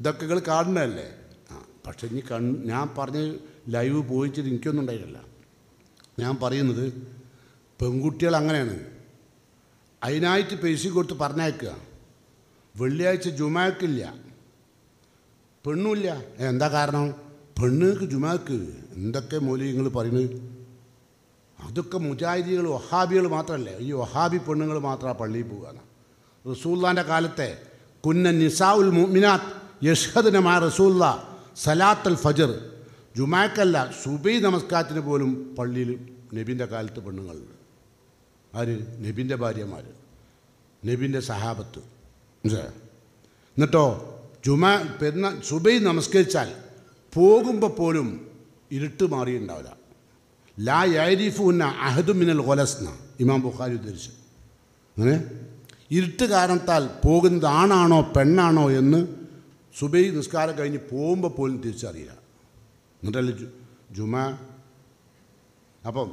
Speaker 1: ഇതൊക്കെ നിങ്ങൾ കാണണമല്ലേ ആ പക്ഷെ ഇനി കൺ ഞാൻ പറഞ്ഞ് ലൈവ് പോയിച്ചത് എനിക്കൊന്നും ഉണ്ടായിട്ടില്ല ഞാൻ പറയുന്നത് പെൺകുട്ടികൾ അങ്ങനെയാണ് അതിനായിട്ട് പേശി കൊടുത്ത് പറഞ്ഞയക്കുക വെള്ളിയാഴ്ച ജുമാക്കില്ല പെണ്ണുമില്ല എന്താ കാരണം പെണ്ണുക്ക് ജുമാക്ക് എന്തൊക്കെ മൂല്യങ്ങൾ പറയുന്നത് അതൊക്കെ മുജാഹിദികൾ ഒഹാബികൾ മാത്രമല്ലേ ഈ ഒഹാബി പെണ്ണുങ്ങൾ മാത്രമാണ് പള്ളിയിൽ പോകുകയാണ് റസൂല്ലാൻ്റെ കാലത്തെ കുന്ന നിസാഉൽ മിനാത്ത് യഷ്ഹദിനമായ റസൂല്ല സലാത്തൽ ഫജർ ജുമാക്കല്ല സുബൈ നമസ്കാരത്തിന് പോലും പള്ളിയിൽ നബിൻ്റെ കാലത്ത് പെണ്ണുങ്ങളുണ്ട് അവർ നബിൻ്റെ ഭാര്യമാർ നബിൻ്റെ സഹാബത്ത് എന്നിട്ടോ ജുമാ പെരുന്ന സുബൈ നമസ്കരിച്ചാൽ പോകുമ്പോൾ പോലും ഇരുട്ട് മാറിയിട്ടുണ്ടാവില്ല ലാ യാരിഫുന്ന അഹദു മിനൽ ഒലസ്ന ഇമാം ബുഖാരി ഉദ്ധരിച്ച് അങ്ങനെ ഇരുട്ട് കാരണത്താൽ പോകുന്നത് ആണാണോ പെണ്ണാണോ എന്ന് സുബൈ നിസ്കാരം കഴിഞ്ഞ് പോകുമ്പോൾ പോലും തിരിച്ചറിയില്ല എന്നിട്ടല്ലേ ജുമ അപ്പം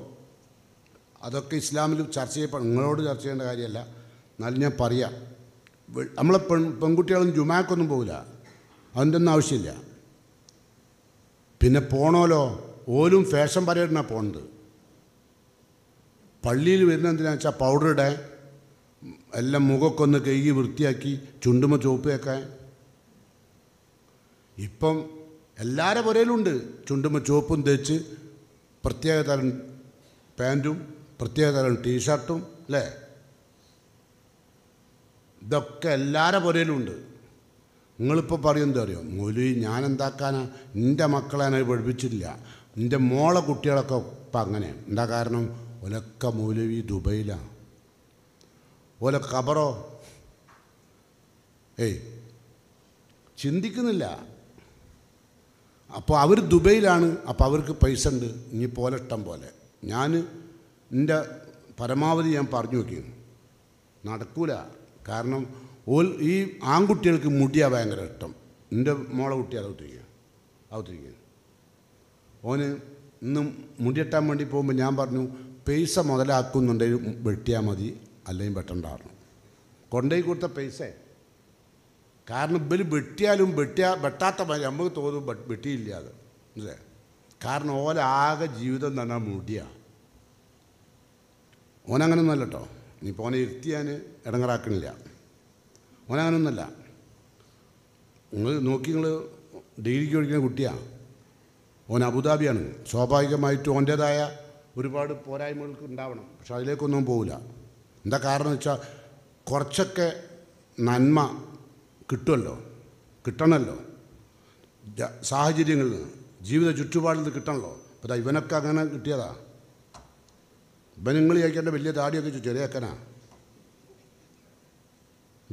Speaker 1: അതൊക്കെ ഇസ്ലാമിൽ ചർച്ച ചെയ്യപ്പെടും നിങ്ങളോട് ചർച്ച ചെയ്യേണ്ട കാര്യമല്ല എന്നാലും ഞാൻ പറയാം നമ്മളെ പെൺ പെൺകുട്ടികളും ജുമാക്കൊന്നും പോകില്ല അതിൻ്റെ ഒന്നും ആവശ്യമില്ല പിന്നെ പോണോലോ ഓലും ഫാഷൻ പറയാനാണ് പോണത് പള്ളിയിൽ വരുന്ന എന്തിനാ വെച്ചാൽ പൗഡർ ഇടാൻ എല്ലാം മുഖമൊക്കെ ഒന്ന് കഴുകി വൃത്തിയാക്കി ചുണ്ടുമ ചുവപ്പ് വെക്കാൻ ഇപ്പം എല്ലാവരുടെ പുരയിലുണ്ട് ചുണ്ടുമ ചുവപ്പും തേച്ച് പ്രത്യേക തരം പാൻറ്റും പ്രത്യേകതരം ടീഷർട്ടും അല്ലേ ഇതൊക്കെ എല്ലാവരുടെ പുരയിലുണ്ട് നിങ്ങളിപ്പോൾ എന്താ അറിയോ മൂലി ഞാൻ എന്താക്കാനാ എൻ്റെ മക്കളെ ഞാൻ പഠിപ്പിച്ചില്ല എൻ്റെ മോളെ കുട്ടികളൊക്കെ ഇപ്പം അങ്ങനെ എന്താ കാരണം ഒലക്ക മൂലവി ദുബൈയിലാണ് ഓല ഖബറോ ഏയ് ചിന്തിക്കുന്നില്ല അപ്പോൾ അവർ ദുബൈയിലാണ് അപ്പോൾ അവർക്ക് പൈസ ഉണ്ട് ഇനി പോലെ ഇഷ്ടം പോലെ ഞാൻ എൻ്റെ പരമാവധി ഞാൻ പറഞ്ഞു വയ്ക്കും നടക്കൂല കാരണം ഓൽ ഈ ആൺകുട്ടികൾക്ക് മുടിയാണ് ഭയങ്കര ഇഷ്ടം എൻ്റെ മോളെ കുട്ടി അതൗത്തിരിക്കുക അവത്തിരിക്കുക ഓന് ഇന്ന് മുടിയെട്ടാൻ വേണ്ടി പോകുമ്പോൾ ഞാൻ പറഞ്ഞു പൈസ മുതലാക്കുന്നുണ്ടെങ്കിൽ വെട്ടിയാൽ മതി അല്ലെങ്കിൽ വെട്ടണ്ടായിരുന്നു കൊണ്ടേ കൊടുത്ത പൈസ കാരണം ഇവർ വെട്ടിയാലും വെട്ടിയാ വെട്ടാത്ത നമുക്ക് തോന്നും വെട്ടിയില്ല അത് അല്ലേ കാരണം ഓലാകെ ജീവിതം തന്നെ മുടിയാണ് ഓനങ്ങനൊന്നുമല്ല കേട്ടോ നീ പോനെ ഇരുത്തി ഞാൻ ഇടങ്ങറാക്കണില്ല ഓനങ്ങനൊന്നുമല്ല നിങ്ങൾ നോക്കി നിങ്ങൾ ഡിഗ്രിക്ക് പഠിക്കുന്ന കുട്ടിയാണ് ഓൻ അബുദാബിയാണ് സ്വാഭാവികമായിട്ടും ഓൻ്റേതായ ഒരുപാട് പോരായ്മകൾക്ക് ഉണ്ടാവണം പക്ഷെ അതിലേക്കൊന്നും പോവില്ല എന്താ കാരണം വെച്ചാൽ കുറച്ചൊക്കെ നന്മ കിട്ടുമല്ലോ കിട്ടണമല്ലോ സാഹചര്യങ്ങളിൽ നിന്ന് ജീവിത ചുറ്റുപാടിൽ നിന്ന് കിട്ടണമല്ലോ അപ്പോൾ ഇവനൊക്കെ അങ്ങനെ കിട്ടിയതാണ് ഇപ്പം നിങ്ങൾ ചോദിക്കേണ്ട വലിയ താടിയൊക്കെ വെച്ചു ചെറിയ അക്കനാ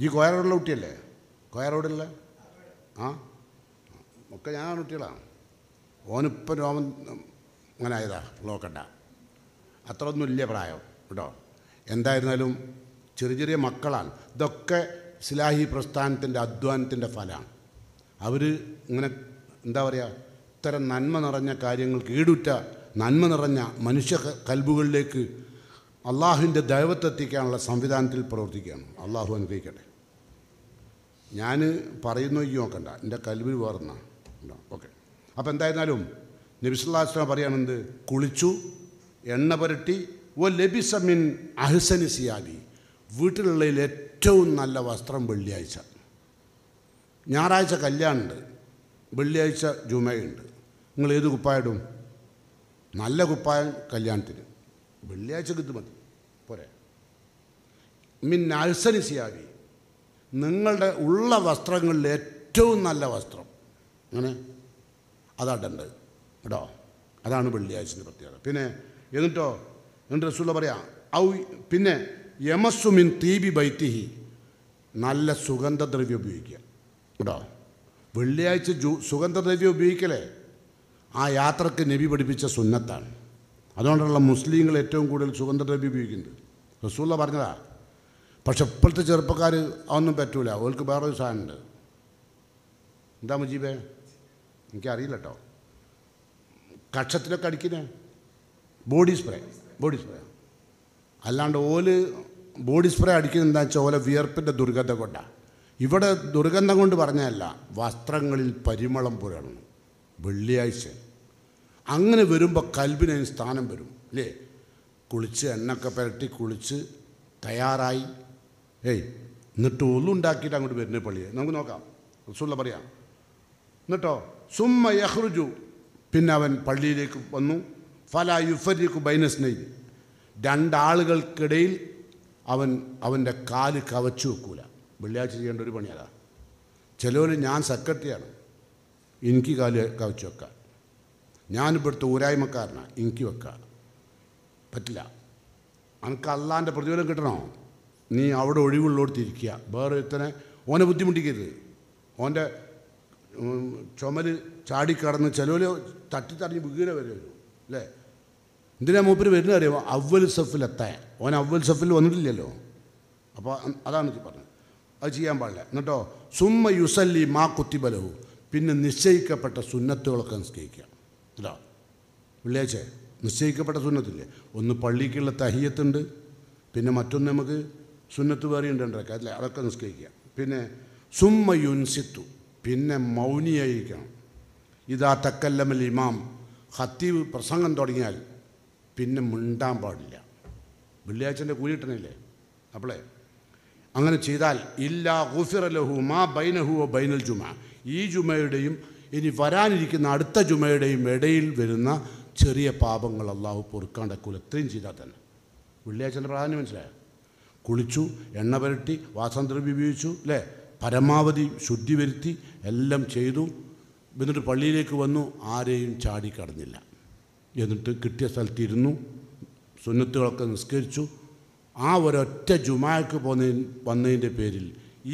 Speaker 1: ഈ കോയ റോഡിലെ കുട്ടിയല്ലേ കോയ റോഡിലെ ആ ഒക്കെ ഞാൻ കുട്ടികളാണ് ഓനിപ്പം രോമം അങ്ങനെ ആയതാ നോക്കണ്ട അത്രയൊന്നും ഇല്ല പ്രായം കേട്ടോ എന്തായിരുന്നാലും ചെറിയ ചെറിയ മക്കളാണ് ഇതൊക്കെ സിലാഹി പ്രസ്ഥാനത്തിൻ്റെ അധ്വാനത്തിൻ്റെ ഫലമാണ് അവർ ഇങ്ങനെ എന്താ പറയുക ഇത്തരം നന്മ നിറഞ്ഞ കാര്യങ്ങൾക്ക് ഈടുറ്റ നന്മ നിറഞ്ഞ മനുഷ്യ കൽബുകളിലേക്ക് അള്ളാഹുവിൻ്റെ ദൈവത്തെത്തിക്കാനുള്ള സംവിധാനത്തിൽ പ്രവർത്തിക്കുകയാണ് അള്ളാഹു അനുഗ്രഹിക്കട്ടെ ഞാൻ പറയുന്ന ഈ നോക്കണ്ട എൻ്റെ കൽബിൽ വേറെന്ന ഓക്കെ അപ്പം എന്തായിരുന്നാലും വസ്ലാം പറയുകയാണെന്ത് കുളിച്ചു എണ്ണ പുരട്ടി ഓ ലബിസമിൻ അഹ്സനി സിയാബി വീട്ടിലുള്ളതിൽ ഏറ്റവും നല്ല വസ്ത്രം വെള്ളിയാഴ്ച ഞായറാഴ്ച കല്യാണമുണ്ട് വെള്ളിയാഴ്ച ജുമയുണ്ട് നിങ്ങൾ ഏത് കുപ്പായിടും നല്ല കുപ്പായം കല്യാണത്തിന് വെള്ളിയാഴ്ച ഇത് മതി പോരെ മിൻ അൽസനി സിയാവി നിങ്ങളുടെ ഉള്ള വസ്ത്രങ്ങളിൽ ഏറ്റവും നല്ല വസ്ത്രം അങ്ങനെ അതാടേണ്ടത് കേട്ടോ അതാണ് വെള്ളിയാഴ്ചൻ്റെ പ്രത്യേകത പിന്നെ എന്നിട്ടോ എന്നിട്ട് റസൂള്ള പറയാം ഔ പിന്നെ യമസ്സു യമസുമിൻ തീബി ബൈത്തിഹി നല്ല സുഗന്ധദ്രവ്യം ഉപയോഗിക്കുക കേട്ടോ വെള്ളിയാഴ്ച ജൂ സുഗന്ധദ്രവ്യം ഉപയോഗിക്കലേ ആ യാത്രക്ക് നബി പഠിപ്പിച്ച സുന്നത്താണ് അതുകൊണ്ടുള്ള മുസ്ലിങ്ങൾ ഏറ്റവും കൂടുതൽ സുഗന്ധ ഉപയോഗിക്കുന്നത് റസൂള്ള പറഞ്ഞതാ പക്ഷെ ഇപ്പോഴത്തെ ചെറുപ്പക്കാർ അതൊന്നും പറ്റൂല അവർക്ക് വേറൊരു സാധനമുണ്ട് എന്താ മുജീബേ എനിക്കറിയില്ല കേട്ടോ കക്ഷത്തിലൊക്കെ അടിക്കുന്നേ ബോഡി സ്പ്രേ ബോഡി സ്പ്രേ അല്ലാണ്ട് ഓല് ബോഡി സ്പ്രേ അടിക്കുന്നത് എന്താ വെച്ചാൽ ഓലെ വിയർപ്പിൻ്റെ ദുർഗന്ധം കൊണ്ടാണ് ഇവിടെ ദുർഗന്ധം കൊണ്ട് പറഞ്ഞതല്ല വസ്ത്രങ്ങളിൽ പരിമളം പുരണം വെള്ളിയാഴ്ച അങ്ങനെ വരുമ്പോൾ കൽബിന് അതിന് സ്ഥാനം വരും അല്ലേ കുളിച്ച് എണ്ണൊക്കെ പുരട്ടി കുളിച്ച് തയ്യാറായി ഏയ് എന്നിട്ട് ഒന്നും ഉണ്ടാക്കിയിട്ട് അങ്ങോട്ട് വരുന്ന പള്ളിയെ നമുക്ക് നോക്കാം റസൂള്ള പറയാം എന്നിട്ടോ സുമ്മ യഹ്റുജു പിന്നെ അവൻ പള്ളിയിലേക്ക് വന്നു ഫല യുഫരിക്കു നെയ് രണ്ടാളുകൾക്കിടയിൽ അവൻ അവൻ്റെ കാല് കവച്ചു വെക്കൂല വെള്ളിയാഴ്ച ചെയ്യേണ്ട ഒരു പണിയാതാ ചിലവർ ഞാൻ സെക്രട്ടറിയാണ് എനിക്ക് കാല് കവച്ചു വെക്കാം ഞാനിപ്പോഴത്തെ ഊരായ്മക്കാരനാണ് എനിക്ക് വെക്കുക പറ്റില്ല അനക്ക് അള്ളാൻ്റെ പ്രതിഫലം കിട്ടണോ നീ അവിടെ ഒഴിവുള്ളോടത്തിരിക്കുക വേറെ ഇത്തനെ ഓനെ ബുദ്ധിമുട്ടിക്കരുത് ഓൻ്റെ ചുമൽ ചാടിക്കടന്ന് ചിലവർ തട്ടി തടഞ്ഞ് വീര വരെ അല്ലേ എന്തിനാ മൂപ്പര് വരുന്നത് അറിയാമോ അവൽ സഫിൽ എത്താൻ ഓൻ അവൽ സഫിൽ വന്നിട്ടില്ലല്ലോ അപ്പോൾ അതാണ് പറഞ്ഞത് അത് ചെയ്യാൻ പാടില്ല എന്നിട്ടോ സുമ്മ യുസല്ലി മാ കുത്തിബലവും പിന്നെ നിശ്ചയിക്കപ്പെട്ട സുന്നത്തുകളൊക്കെ നിശ്ചയിക്കുക കേട്ടോ വെള്ളിയാഴ്ച നിശ്ചയിക്കപ്പെട്ട സുന്നത്തില്ലേ ഒന്ന് പള്ളിക്കുള്ള തഹിയത്തുണ്ട് പിന്നെ മറ്റൊന്ന് നമുക്ക് സുന്നത്ത് വേറിയുണ്ട് രണ്ടരക്ക അല്ലേ അതൊക്കെ നിസ്കരിക്കുക പിന്നെ സുമ്മയുൻസിത്തു പിന്നെ മൗനിയായിരിക്കണം ഇതാ തക്കല്ലമൽ ഇമാം ഹത്തീവ് പ്രസംഗം തുടങ്ങിയാൽ പിന്നെ മിണ്ടാൻ പാടില്ല വെള്ളിയാഴ്ചൻ്റെ കൂലി കിട്ടണില്ലേ അങ്ങനെ ചെയ്താൽ ഇല്ലാ ഗുഫിറ ലഹു മാ ബൈനഹു ബൈനൽ ജുമ ഈ ജുമയുടെയും ഇനി വരാനിരിക്കുന്ന അടുത്ത ജുമയുടെയും ഇടയിൽ വരുന്ന ചെറിയ പാപങ്ങൾ അള്ളാഹു കുല എത്രയും ചെയ്താൽ തന്നെ വെള്ളിയാഴ്ച പ്രാധാന്യം മനസ്സിലായോ കുളിച്ചു എണ്ണ പുരട്ടി വാസന്തരം ഉപയോഗിച്ചു അല്ലേ പരമാവധി ശുദ്ധി വരുത്തി എല്ലാം ചെയ്തു എന്നിട്ട് പള്ളിയിലേക്ക് വന്നു ആരെയും ചാടി കടന്നില്ല എന്നിട്ട് കിട്ടിയ സ്ഥലത്തിരുന്നു സുന്നത്തുകളൊക്കെ നിസ്കരിച്ചു ആ ഒരൊറ്റ ജുമാക്ക് പോന്നതിന് വന്നതിൻ്റെ പേരിൽ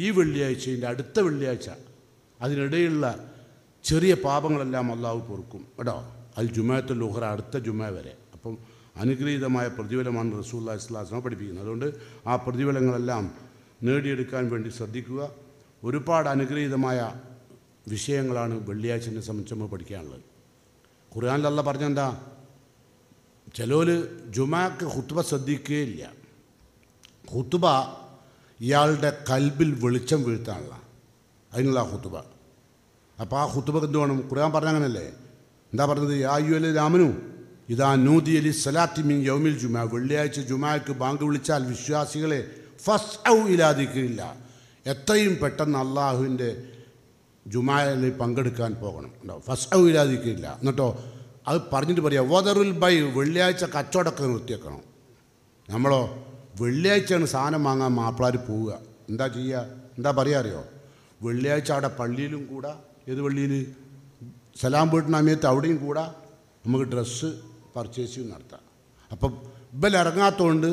Speaker 1: ഈ വെള്ളിയാഴ്ച അടുത്ത വെള്ളിയാഴ്ച അതിനിടയിലുള്ള ചെറിയ പാപങ്ങളെല്ലാം അള്ളാഹു പൊറുക്കും കേട്ടോ അൽ ജുമാത്തുൽ ലുഹറ അടുത്ത ജുമ വരെ അപ്പം അനുഗ്രഹീതമായ പ്രതിഫലമാണ് റസൂല്ലാ ഇസ്ലാസിനെ പഠിപ്പിക്കുന്നത് അതുകൊണ്ട് ആ പ്രതിഫലങ്ങളെല്ലാം നേടിയെടുക്കാൻ വേണ്ടി ശ്രദ്ധിക്കുക ഒരുപാട് അനുഗ്രഹീതമായ വിഷയങ്ങളാണ് വെള്ളിയാഴ്ചനെ സംബന്ധിച്ച് നമ്മൾ പഠിക്കാനുള്ളത് ഖുർആാനിലല്ല പറഞ്ഞെന്താ ചിലോല് ജുമാക്ക് ഹുത്തുബ ശ്രദ്ധിക്കുകയില്ല ഹുത്തുബ ഇയാളുടെ കൽബിൽ വെളിച്ചം വീഴ്ത്താനുള്ള അതിനുള്ള ഹുത്തുബ അപ്പം ആ ഹുത്തുബക്ക് എന്ത് വേണം ഖുർആൻ പറഞ്ഞങ്ങനല്ലേ എന്താ പറഞ്ഞത് ആയു അലി രാമനു ഇതാ നൂതി അലി സലാത്തി മിൻ യൗമിൽ ജുമ വെള്ളിയാഴ്ച ജുമാക്ക് ബാങ്ക് വിളിച്ചാൽ വിശ്വാസികളെ ഫസ് ഔ ഇല്ലാതിക്കില്ല എത്രയും പെട്ടെന്ന് അള്ളാഹുവിൻ്റെ ജുമായിൽ പങ്കെടുക്കാൻ പോകണം ഉണ്ടോ ഫസ് ഔ ഇല്ലാതിരിക്കില്ല എന്നിട്ടോ അത് പറഞ്ഞിട്ട് പറയാം വോദറുൽ ബൈ വെള്ളിയാഴ്ച കച്ചവടമൊക്കെ നിർത്തിയേക്കണം നമ്മളോ വെള്ളിയാഴ്ചയാണ് സാധനം വാങ്ങാൻ മാപ്പിളാർ പോവുക എന്താ ചെയ്യുക എന്താ പറയുക അറിയോ വെള്ളിയാഴ്ച അവിടെ പള്ളിയിലും കൂടാ ഏത് പള്ളിയിൽ സലാം വീട്ടിന് സമയത്ത് അവിടെയും കൂടെ നമുക്ക് ഡ്രസ്സ് പർച്ചേസിങ് നടത്താം അപ്പം ഇബൽ ഇറങ്ങാത്തതുകൊണ്ട്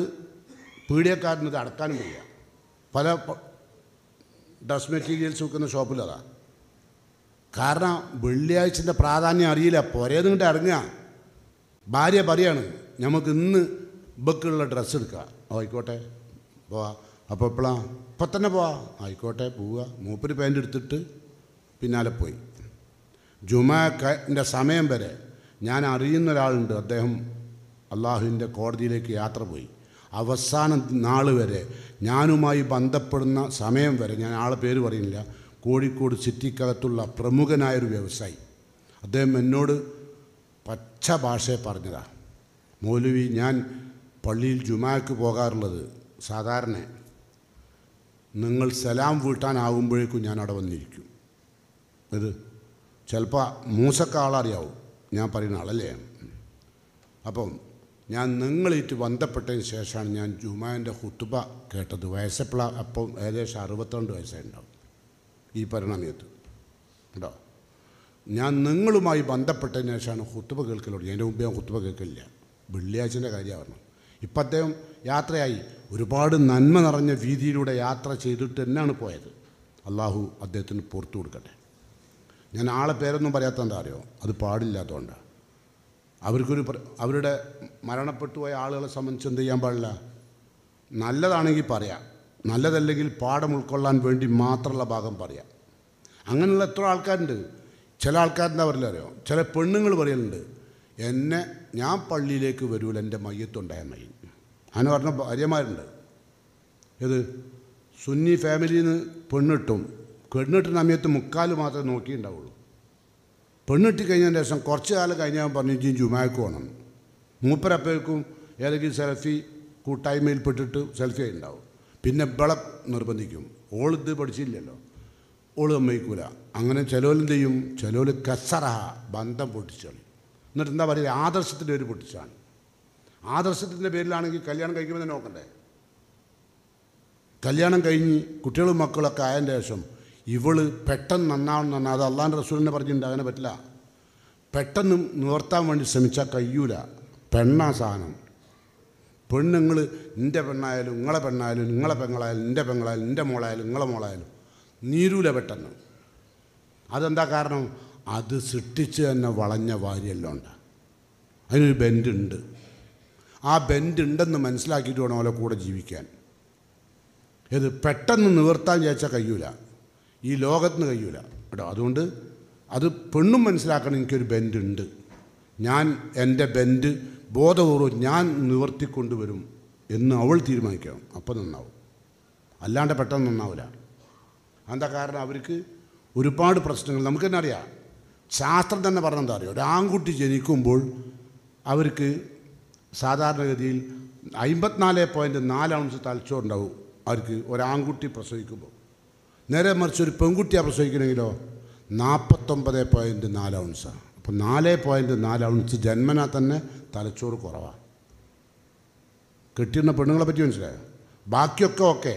Speaker 1: പീഡിയക്കാരനത് അടക്കാനും വയ്യ പല ഡ്രസ് മെറ്റീരിയൽസ് വിൽക്കുന്ന ഷോപ്പിലതാണ് കാരണം വെള്ളിയാഴ്ചൻ്റെ പ്രാധാന്യം അറിയില്ല പോരേന്ന് കൊണ്ട് ഇറങ്ങുക ഭാര്യ പറയാണ് നമുക്ക് ഇന്ന് ബക്കുള്ള ഡ്രസ്സ് എടുക്കുക ആയിക്കോട്ടെ പോവാ അപ്പോൾ എപ്പോഴാണ് ഇപ്പം തന്നെ പോവാ ആയിക്കോട്ടെ പോവുക മൂപ്പര് പാൻ്റ് എടുത്തിട്ട് പിന്നാലെ പോയി ജുമാൻ്റെ സമയം വരെ ഞാൻ അറിയുന്ന ഒരാളുണ്ട് അദ്ദേഹം അള്ളാഹുവിൻ്റെ കോടതിയിലേക്ക് യാത്ര പോയി അവസാന നാൾ വരെ ഞാനുമായി ബന്ധപ്പെടുന്ന സമയം വരെ ഞാൻ ആളെ പേര് പറയുന്നില്ല കോഴിക്കോട് സിറ്റിക്കകത്തുള്ള പ്രമുഖനായൊരു വ്യവസായി അദ്ദേഹം എന്നോട് പച്ച ഭാഷയെ പറഞ്ഞതാണ് മൗലവി ഞാൻ പള്ളിയിൽ ജുമാക്ക് പോകാറുള്ളത് സാധാരണ നിങ്ങൾ സലാം വീട്ടാനാവുമ്പോഴേക്കും ഞാൻ അവിടെ വന്നിരിക്കും ഇത് ചിലപ്പോൾ മൂസക്ക ആളറിയാവും ഞാൻ പറയുന്ന ആളല്ലേ അപ്പം ഞാൻ നിങ്ങളായിട്ട് ബന്ധപ്പെട്ടതിന് ശേഷമാണ് ഞാൻ ജുമാൻ്റെ ഹുത്തുബ കേട്ടത് വയസ്സപ്പിള അപ്പം ഏകദേശം അറുപത്തിരണ്ട് വയസ്സായിട്ടുണ്ടാവും ഈ പരിണാമിയത്ത് ഉണ്ടോ ഞാൻ നിങ്ങളുമായി ബന്ധപ്പെട്ടതിന് ശേഷമാണ് ഹുത്തുബ കേൾക്കലുള്ളത് എൻ്റെ മുമ്പ് ഞാൻ ഹുത്തുബ കേൾക്കില്ല വെള്ളിയാഴ്ചൻ്റെ കാര്യമാണ് ഇപ്പം അദ്ദേഹം യാത്രയായി ഒരുപാട് നന്മ നിറഞ്ഞ വീതിയിലൂടെ യാത്ര ചെയ്തിട്ട് തന്നെയാണ് പോയത് അള്ളാഹു അദ്ദേഹത്തിന് പുറത്തു കൊടുക്കട്ടെ ഞാൻ ആളെ പേരൊന്നും പറയാത്ത എന്താ അറിയോ അത് പാടില്ലാത്തതുകൊണ്ട് അവർക്കൊരു അവരുടെ മരണപ്പെട്ടു പോയ ആളുകളെ സംബന്ധിച്ച് എന്ത് ചെയ്യാൻ പാടില്ല നല്ലതാണെങ്കിൽ പറയാം നല്ലതല്ലെങ്കിൽ പാഠം ഉൾക്കൊള്ളാൻ വേണ്ടി മാത്രമുള്ള ഭാഗം പറയാം അങ്ങനെയുള്ള എത്ര ആൾക്കാരുണ്ട് ചില ആൾക്കാരെന്താ പറയലറിയോ ചില പെണ്ണുങ്ങൾ പറയലുണ്ട് എന്നെ ഞാൻ പള്ളിയിലേക്ക് വരൂല എൻ്റെ മയ്യത്തുണ്ടായ മയ്യൻ അങ്ങനെ പറഞ്ഞ ഭാര്യമാരുണ്ട് ഇത് സുന്നി ഫാമിലിയിൽ നിന്ന് പെണ്ണിട്ടും പെണ്ണിട്ട സമയത്ത് മുക്കാൽ മാത്രമേ നോക്കിയിട്ടുണ്ടാവുള്ളൂ പെണ്ണിട്ട് കഴിഞ്ഞതിന് ശേഷം കുറച്ച് കാലം കഴിഞ്ഞാൽ പറഞ്ഞു ഇഞ്ചി ജുമാക്ക് പോകണം മൂപ്പരപ്പോഴേക്കും ഏതെങ്കിലും സെൽഫി കൂട്ടായ്മയിൽ പെട്ടിട്ട് സെൽഫി ആയിട്ടുണ്ടാവും പിന്നെ ബള നിർബന്ധിക്കും ഓളിത് പഠിച്ചില്ലല്ലോ ഓള് സമ്മതിക്കൂല അങ്ങനെ ചിലവലെന്ത് ചെയ്യും ചിലവൽ കസറഹ ബന്ധം പൊട്ടിച്ചാണ് എന്നിട്ട് എന്താ പറയുക ആദർശത്തിൻ്റെ പേര് പൊട്ടിച്ചാണ് ആദർശത്തിൻ്റെ പേരിലാണെങ്കിൽ കല്യാണം കഴിക്കുമ്പോൾ തന്നെ നോക്കണ്ടേ കല്യാണം കഴിഞ്ഞ് കുട്ടികളും മക്കളൊക്കെ ആയതിൻ്റെ ശേഷം ഇവള് പെട്ടെന്ന് നന്നാവണം നന്നാ അത് അള്ളാൻ റസൂലിനെ പറഞ്ഞിട്ടുണ്ട് അങ്ങനെ പറ്റില്ല പെട്ടെന്ന് നിവർത്താൻ വേണ്ടി ശ്രമിച്ചാൽ കഴിയൂല പെണ്ണാ സാധനം പെണ്ണുങ്ങൾ നിൻ്റെ പെണ്ണായാലും നിങ്ങളെ പെണ്ണായാലും നിങ്ങളെ പെങ്ങളായാലും നിൻ്റെ പെങ്ങളായാലും നിൻ്റെ മോളായാലും നിങ്ങളെ മോളായാലും നീരൂല പെട്ടെന്ന് അതെന്താ കാരണം അത് സൃഷ്ടിച്ച് തന്നെ വളഞ്ഞ വാരിയെല്ലാം ഉണ്ട് അതിനൊരു ബെൻഡുണ്ട് ആ ബെൻഡ് ഉണ്ടെന്ന് മനസ്സിലാക്കിയിട്ട് വേണം അവരെ കൂടെ ജീവിക്കാൻ ഇത് പെട്ടെന്ന് നിവർത്താൻ ചേച്ചാൽ കഴിയൂല ഈ ലോകത്തിന് കഴിയൂല കേട്ടോ അതുകൊണ്ട് അത് പെണ്ണും മനസ്സിലാക്കണം എനിക്കൊരു ബെൻഡുണ്ട് ഞാൻ എൻ്റെ ബെൻഡ് ബോധപൂർവ്വം ഞാൻ നിവർത്തിക്കൊണ്ടുവരും എന്ന് അവൾ തീരുമാനിക്കണം അപ്പം നന്നാവും അല്ലാണ്ട് പെട്ടെന്ന് നന്നാവില്ല എന്താ കാരണം അവർക്ക് ഒരുപാട് പ്രശ്നങ്ങൾ നമുക്ക് തന്നെ അറിയാം ശാസ്ത്രം തന്നെ പറഞ്ഞെന്താ അറിയാം ഒരു ആൺകുട്ടി ജനിക്കുമ്പോൾ അവർക്ക് സാധാരണഗതിയിൽ അമ്പത്തിനാല് പോയിൻറ്റ് നാല് ഔൺസ് തലച്ചോറുണ്ടാവും അവർക്ക് ഒരാൺകുട്ടി പ്രസവിക്കുമ്പോൾ നേരെ മറിച്ച് ഒരു പെൺകുട്ടിയെ പ്രസവിക്കണമെങ്കിലോ നാൽപ്പത്തൊമ്പത് പോയിൻറ്റ് നാല് ഔൺസാണ് അപ്പോൾ നാല് പോയിൻറ്റ് നാല് ഔൺസ് ജന്മനാ തന്നെ തലച്ചോറ് കുറവാണ് കെട്ടിയിരുന്ന പെണ്ണുങ്ങളെ പറ്റി മനസ്സിലായോ ബാക്കിയൊക്കെ ഓക്കെ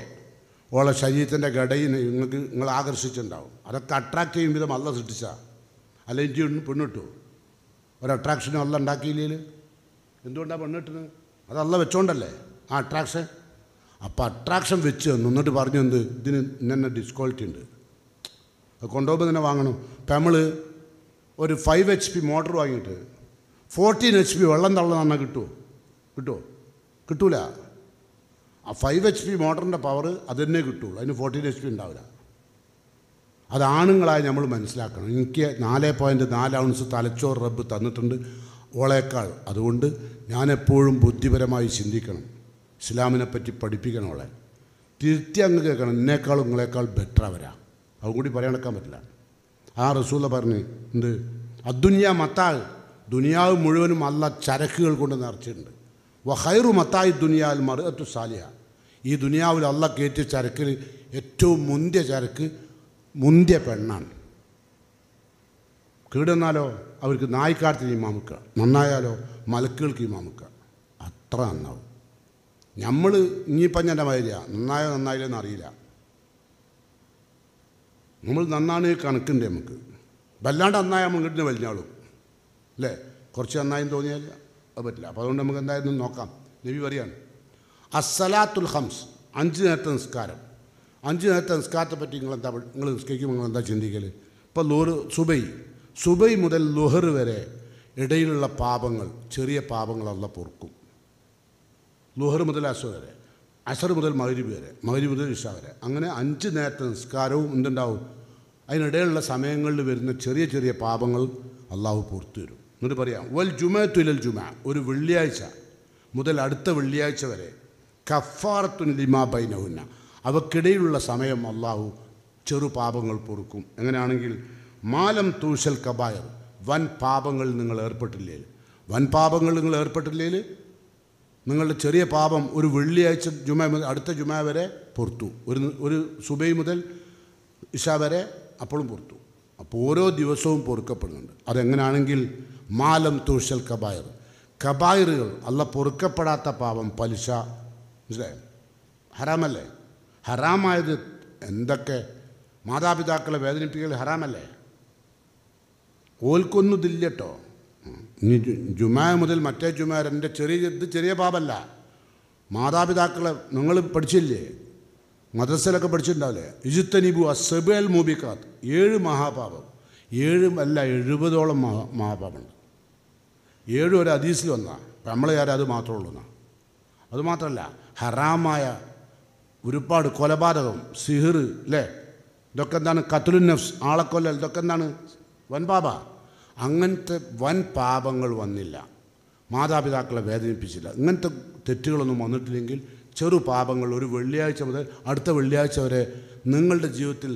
Speaker 1: ഓളെ ശരീരത്തിൻ്റെ ഘടയിൽ നിങ്ങൾക്ക് നിങ്ങൾ ആകർഷിച്ചിട്ടുണ്ടാവും അതൊക്കെ അട്രാക്ട് ചെയ്യും വിധം അല്ല സൃഷ്ടിച്ചാൽ അല്ലെങ്കിൽ പെണ്ണിട്ടു ഒരു അട്രാക്ഷനും അല്ല ഉണ്ടാക്കിയില്ലേ എന്തുകൊണ്ടാണ് പെണ്ണിട്ടത് അതല്ല വെച്ചോണ്ടല്ലേ ആ അട്രാക്ഷൻ അപ്പോൾ അട്രാക്ഷൻ വെച്ച് തന്നു എന്നിട്ട് പറഞ്ഞു എന്ത് ഇതിന് ഇന്നെ ഡിസ്ക്വാളിറ്റി ഉണ്ട് അത് കൊണ്ടുപോകുമ്പോൾ തന്നെ വാങ്ങണം ഇപ്പം നമ്മൾ ഒരു ഫൈവ് എച്ച് പി മോട്ടർ വാങ്ങിയിട്ട് ഫോർട്ടീൻ എച്ച് പി വെള്ളം തള്ള നന്നാ കിട്ടുമോ കിട്ടുമോ കിട്ടൂല ആ ഫൈവ് എച്ച് പി മോട്ടറിൻ്റെ പവർ അത് തന്നെ കിട്ടുള്ളൂ അതിന് ഫോർട്ടീൻ എച്ച് പി ഉണ്ടാവില്ല അത് ആണുങ്ങളായി നമ്മൾ മനസ്സിലാക്കണം എനിക്ക് നാല് പോയിൻറ്റ് നാല് ഔൺസ് തലച്ചോറ് റബ്ബ് തന്നിട്ടുണ്ട് ഓളേക്കാൾ അതുകൊണ്ട് ഞാനെപ്പോഴും ബുദ്ധിപരമായി ചിന്തിക്കണം ഇസ്ലാമിനെ പറ്റി പഠിപ്പിക്കണം അവളെ തിരുത്തി അങ്ങ് കേൾക്കണം എന്നേക്കാളും നിങ്ങളെക്കാൾ ബെറ്റർ അവരാ അതും കൂടി പറയാൻ പറ്റില്ല ആ റസൂല പറഞ്ഞ് എന്ത് അദ്ദുനിയ മത്താൽ ദുനിയാവ് മുഴുവനും അല്ല ചരക്കുകൾ കൊണ്ട് നിറച്ചിട്ടുണ്ട് വഹൈറു മത്തായി ദുനിയാൽ മറുത്തു സാലിയ ഈ ദുനിയാവിൽ അല്ല കയറ്റിയ ചരക്കിൽ ഏറ്റവും മുന്തിയ ചരക്ക് മുന്തിയ പെണ്ണാണ് കീടുന്നാലോ അവർക്ക് നായിക്കാട്ടിൽ ഈ മാമുക്ക നന്നായാലോ മലക്കുകൾക്ക് ഈ മാമുക്ക അത്ര നന്നാവും നമ്മൾ ഇനിയിപ്പം എൻ്റെ മാതിരിയാണ് നന്നായോ നന്നായില്ലോ എന്നറിയില്ല നമ്മൾ നന്നാണ് കണക്കുണ്ട് നമുക്ക് വല്ലാണ്ട് നന്നായ നമ്മൾ ഇങ്ങോട്ട് വലിഞ്ഞാളും അല്ലേ കുറച്ച് നന്നായി തോന്നിയാൽ അത് പറ്റില്ല അപ്പോൾ അതുകൊണ്ട് നമുക്ക് എന്തായാലും നോക്കാം നബി പറയാണ് അസലാത്തുൽ ഹംസ് അഞ്ച് നേരത്തെ നിസ്കാരം അഞ്ച് നേരത്തെ നിസ്കാരത്തെ പറ്റി നിങ്ങൾ എന്താ നിങ്ങൾ നിസ്കരിക്കുമ്പോൾ നിങ്ങൾ എന്താ ചിന്തിക്കൽ ഇപ്പോൾ ലോറ് സുബൈ സുബൈ മുതൽ ലുഹർ വരെ ഇടയിലുള്ള പാപങ്ങൾ ചെറിയ പാപങ്ങൾ പൊറുക്കും ലുഹർ മുതൽ അസു വരെ അസർ മുതൽ മഹരിബ് വരെ മഹരിബ് മുതൽ ഇഷ വരെ അങ്ങനെ അഞ്ച് നേരത്തെ നിസ്കാരവും എന്തുണ്ടാവും അതിനിടയിലുള്ള സമയങ്ങളിൽ വരുന്ന ചെറിയ ചെറിയ പാപങ്ങൾ അള്ളാഹു പൂർത്തു വരും എന്നിട്ട് പറയാം വൽ ജുമ തുലൽ ജുമ ഒരു വെള്ളിയാഴ്ച മുതൽ അടുത്ത വെള്ളിയാഴ്ച വരെ ലിമാ ബൈനഹുന്ന അവക്കിടയിലുള്ള സമയം അള്ളാഹു ചെറു പാപങ്ങൾ പൊറുക്കും എങ്ങനെയാണെങ്കിൽ മാലം തൂശൽ കബായർ വൻ പാപങ്ങൾ നിങ്ങൾ ഏർപ്പെട്ടില്ലേ വൻ പാപങ്ങൾ നിങ്ങൾ ഏർപ്പെട്ടില്ലേ നിങ്ങളുടെ ചെറിയ പാപം ഒരു വെള്ളിയാഴ്ച ജുമ മുതൽ അടുത്ത ജുമ വരെ പുറത്തു ഒരു ഒരു സുബൈ മുതൽ ഇഷ വരെ അപ്പോഴും പുറത്തു അപ്പോൾ ഓരോ ദിവസവും പൊറുക്കപ്പെടുന്നുണ്ട് അതെങ്ങനെയാണെങ്കിൽ മാലം തൂഷൽ കബായർ കബായറുകൾ അല്ല പൊറുക്കപ്പെടാത്ത പാപം പലിശ മനസ്സിലായോ ഹറാമല്ലേ ഹറാമായത് എന്തൊക്കെ മാതാപിതാക്കളെ വേദനിപ്പിക്കൽ ഹറാമല്ലേ ഓൽക്കൊന്നും ഇനി ജുമാ മുതൽ മറ്റേ ജുമാ എൻ്റെ ചെറിയ ഇത് ചെറിയ പാപല്ല മാതാപിതാക്കളെ നിങ്ങൾ പഠിച്ചില്ലേ മദ്രസയിലൊക്കെ പഠിച്ചിട്ടുണ്ടാവില്ലേ ഇജുത്തനിബു അസബേൽ മൂബിക്കാത്ത് ഏഴ് മഹാപാപം ഏഴ് അല്ല എഴുപതോളം മഹാ മഹാപാപമുണ്ട് ഏഴും ഒരു അതീസിൽ വന്നാണ് നമ്മളെ ആരും അത് മാത്രമേ ഉള്ളൂ എന്നാ അതുമാത്രമല്ല ഹറാമായ ഒരുപാട് കൊലപാതകം സിഹിർ അല്ലേ ഇതൊക്കെ എന്താണ് കത്തുലുനഫ്സ് ആളെക്കൊല്ലൽ ഇതൊക്കെ എന്താണ് വൻപാപ അങ്ങനത്തെ വൻ പാപങ്ങൾ വന്നില്ല മാതാപിതാക്കളെ വേദനിപ്പിച്ചില്ല ഇങ്ങനത്തെ തെറ്റുകളൊന്നും വന്നിട്ടില്ലെങ്കിൽ ചെറു പാപങ്ങൾ ഒരു വെള്ളിയാഴ്ച മുതൽ അടുത്ത വെള്ളിയാഴ്ച വരെ നിങ്ങളുടെ ജീവിതത്തിൽ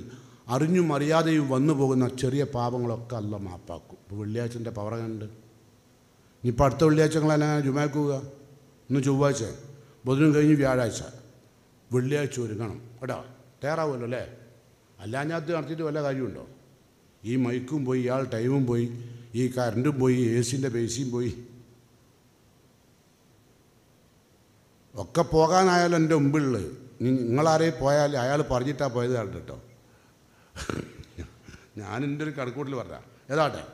Speaker 1: അറിഞ്ഞും അറിയാതെയും വന്നു പോകുന്ന ചെറിയ പാപങ്ങളൊക്കെ അല്ല മാപ്പാക്കും ഇപ്പോൾ വെള്ളിയാഴ്ചൻ്റെ പവർ കണ്ട് ഇനിയിപ്പോൾ അടുത്ത വെള്ളിയാഴ്ച നിങ്ങൾ എന്നെ ജുമാക്കുക ഇന്ന് ചൊവ്വാഴ്ച ബുധനും കഴിഞ്ഞ് വ്യാഴാഴ്ച വെള്ളിയാഴ്ച ഒരുങ്ങണം കേട്ടോ തയ്യാറാവുമല്ലോ അല്ലേ അല്ലാഞ്ഞാത്ത് നടത്തിയിട്ട് വല്ല കാര്യമുണ്ടോ ഈ മൈക്കും പോയി ഇയാൾ ടൈമും പോയി ഈ കറണ്ടും പോയി എ സിൻ്റെ പേസിയും പോയി ഒക്കെ പോകാനായാലും എൻ്റെ മുമ്പിലുള്ളത് നിങ്ങളാരെ പോയാൽ അയാൾ പറഞ്ഞിട്ടാണ് പോയത് കേട്ടോ ഞാൻ എൻ്റെ ഒരു കണക്കൂട്ടിൽ പറഞ്ഞ ഏതാട്ടെ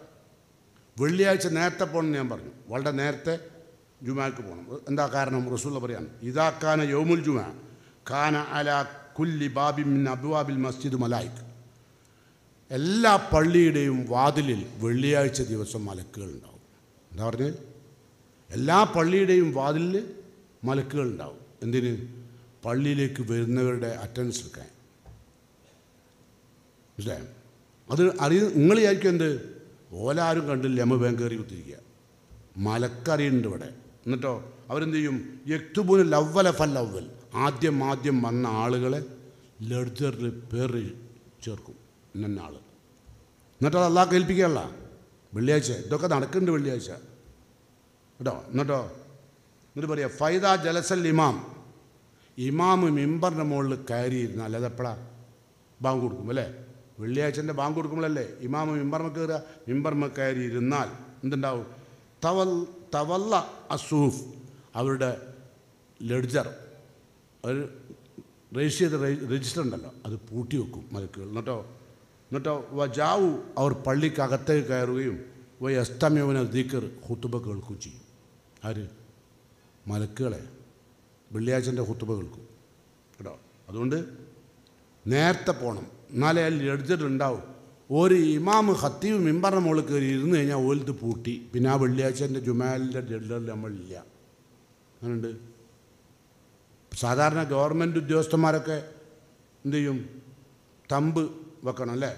Speaker 1: വെള്ളിയാഴ്ച നേരത്തെ പോകണമെന്ന് ഞാൻ പറഞ്ഞു വളരെ നേരത്തെ ജുമാക്ക് പോകണം എന്താ കാരണം റസൂല പറയാണ് ഇതാ കാന യോമുൽ ജുമാ കാന അല കുല്ലി ബാബിൻ അബുവാബിൽ മസ്ജിദ് മലായിക്ക് എല്ലാ പള്ളിയുടെയും വാതിലിൽ വെള്ളിയാഴ്ച ദിവസം മലക്കുകളുണ്ടാവും എന്താ പറഞ്ഞത് എല്ലാ പള്ളിയുടെയും വാതിലിൽ മലക്കുകളുണ്ടാവും എന്തിന് പള്ളിയിലേക്ക് വരുന്നവരുടെ അറ്റൻഡൻസ് എടുക്കാൻ ഇല്ലേ അത് അറിയ നിങ്ങൾ വിചാരിക്കും എന്ത് ഓലാരും കണ്ടില്ല അമ്മ ബാങ്ക് കയറി കുത്തിരിക്കുക മലക്കറിയുണ്ട് ഇവിടെ എന്നിട്ടോ അവരെന്ത് ചെയ്യും യക്തുബൂന് ലവ്വല ലവ്വൽ ആദ്യം ആദ്യം വന്ന ആളുകളെ ലെഡ്ജറിൽ പേര് ചേർക്കും ഇന്ന ആൾ എന്നിട്ട് അത് അള്ളാഹ് കേൾപ്പിക്കുകയല്ല വെള്ളിയാഴ്ച ഇതൊക്കെ നടക്കുന്നുണ്ട് വെള്ളിയാഴ്ച കേട്ടോ എന്നിട്ടോ എന്നിട്ട് പറയുക ഫൈദ ജലസൽ ഇമാം ഇമാമ് മിമ്പറിൻ്റെ മുകളിൽ കയറിയിരുന്ന അല്ലാതെ എപ്പോഴാ ബാങ്ക് കൊടുക്കും അല്ലേ വെള്ളിയാഴ്ചൻ്റെ ബാങ്ക് കൊടുക്കുമ്പോഴല്ലേ ഇമാമ് മിമ്പർമ കയറുക മിമ്പർമ കയറി ഇരുന്നാൽ എന്തുണ്ടാവും തവൽ തവല്ല അസൂഫ് അവരുടെ ലെഡ്ജർ ഒരു രജിസ്റ്റർ രജിസ്റ്റർ ഉണ്ടല്ലോ അത് പൂട്ടി വെക്കും മലക്കുകൾ എന്നിട്ടോ എന്നിട്ട് വജാവു അവർ പള്ളിക്കകത്തേക്ക് കയറുകയും വൈ അസ്തമ്യവന ദീക്കർ ഹുത്തുബ കേൾക്കുകയും ചെയ്യും ആര് മലക്കുകളെ വെള്ളിയാഴ്ചൻ്റെ ഹുത്തുബ കേൾക്കും കേട്ടോ അതുകൊണ്ട് നേരത്തെ പോകണം എന്നാലേ അതിൽ എടുത്തിട്ടുണ്ടാവും ഒരു ഇമാമ് ഹത്തീവും മിമ്പറിന് മുകളിൽ കയറി ഇരുന്ന് കഴിഞ്ഞാൽ ഓലത്ത് പൂട്ടി പിന്നെ ആ വെള്ളിയാഴ്ചൻ്റെ ജുമാലിൻ്റെ ഡെഡറിൽ നമ്മളില്ല അങ്ങനെയുണ്ട് സാധാരണ ഗവൺമെൻറ് ഉദ്യോഗസ്ഥന്മാരൊക്കെ എന്തു ചെയ്യും തമ്പ് വെക്കണം അല്ലേ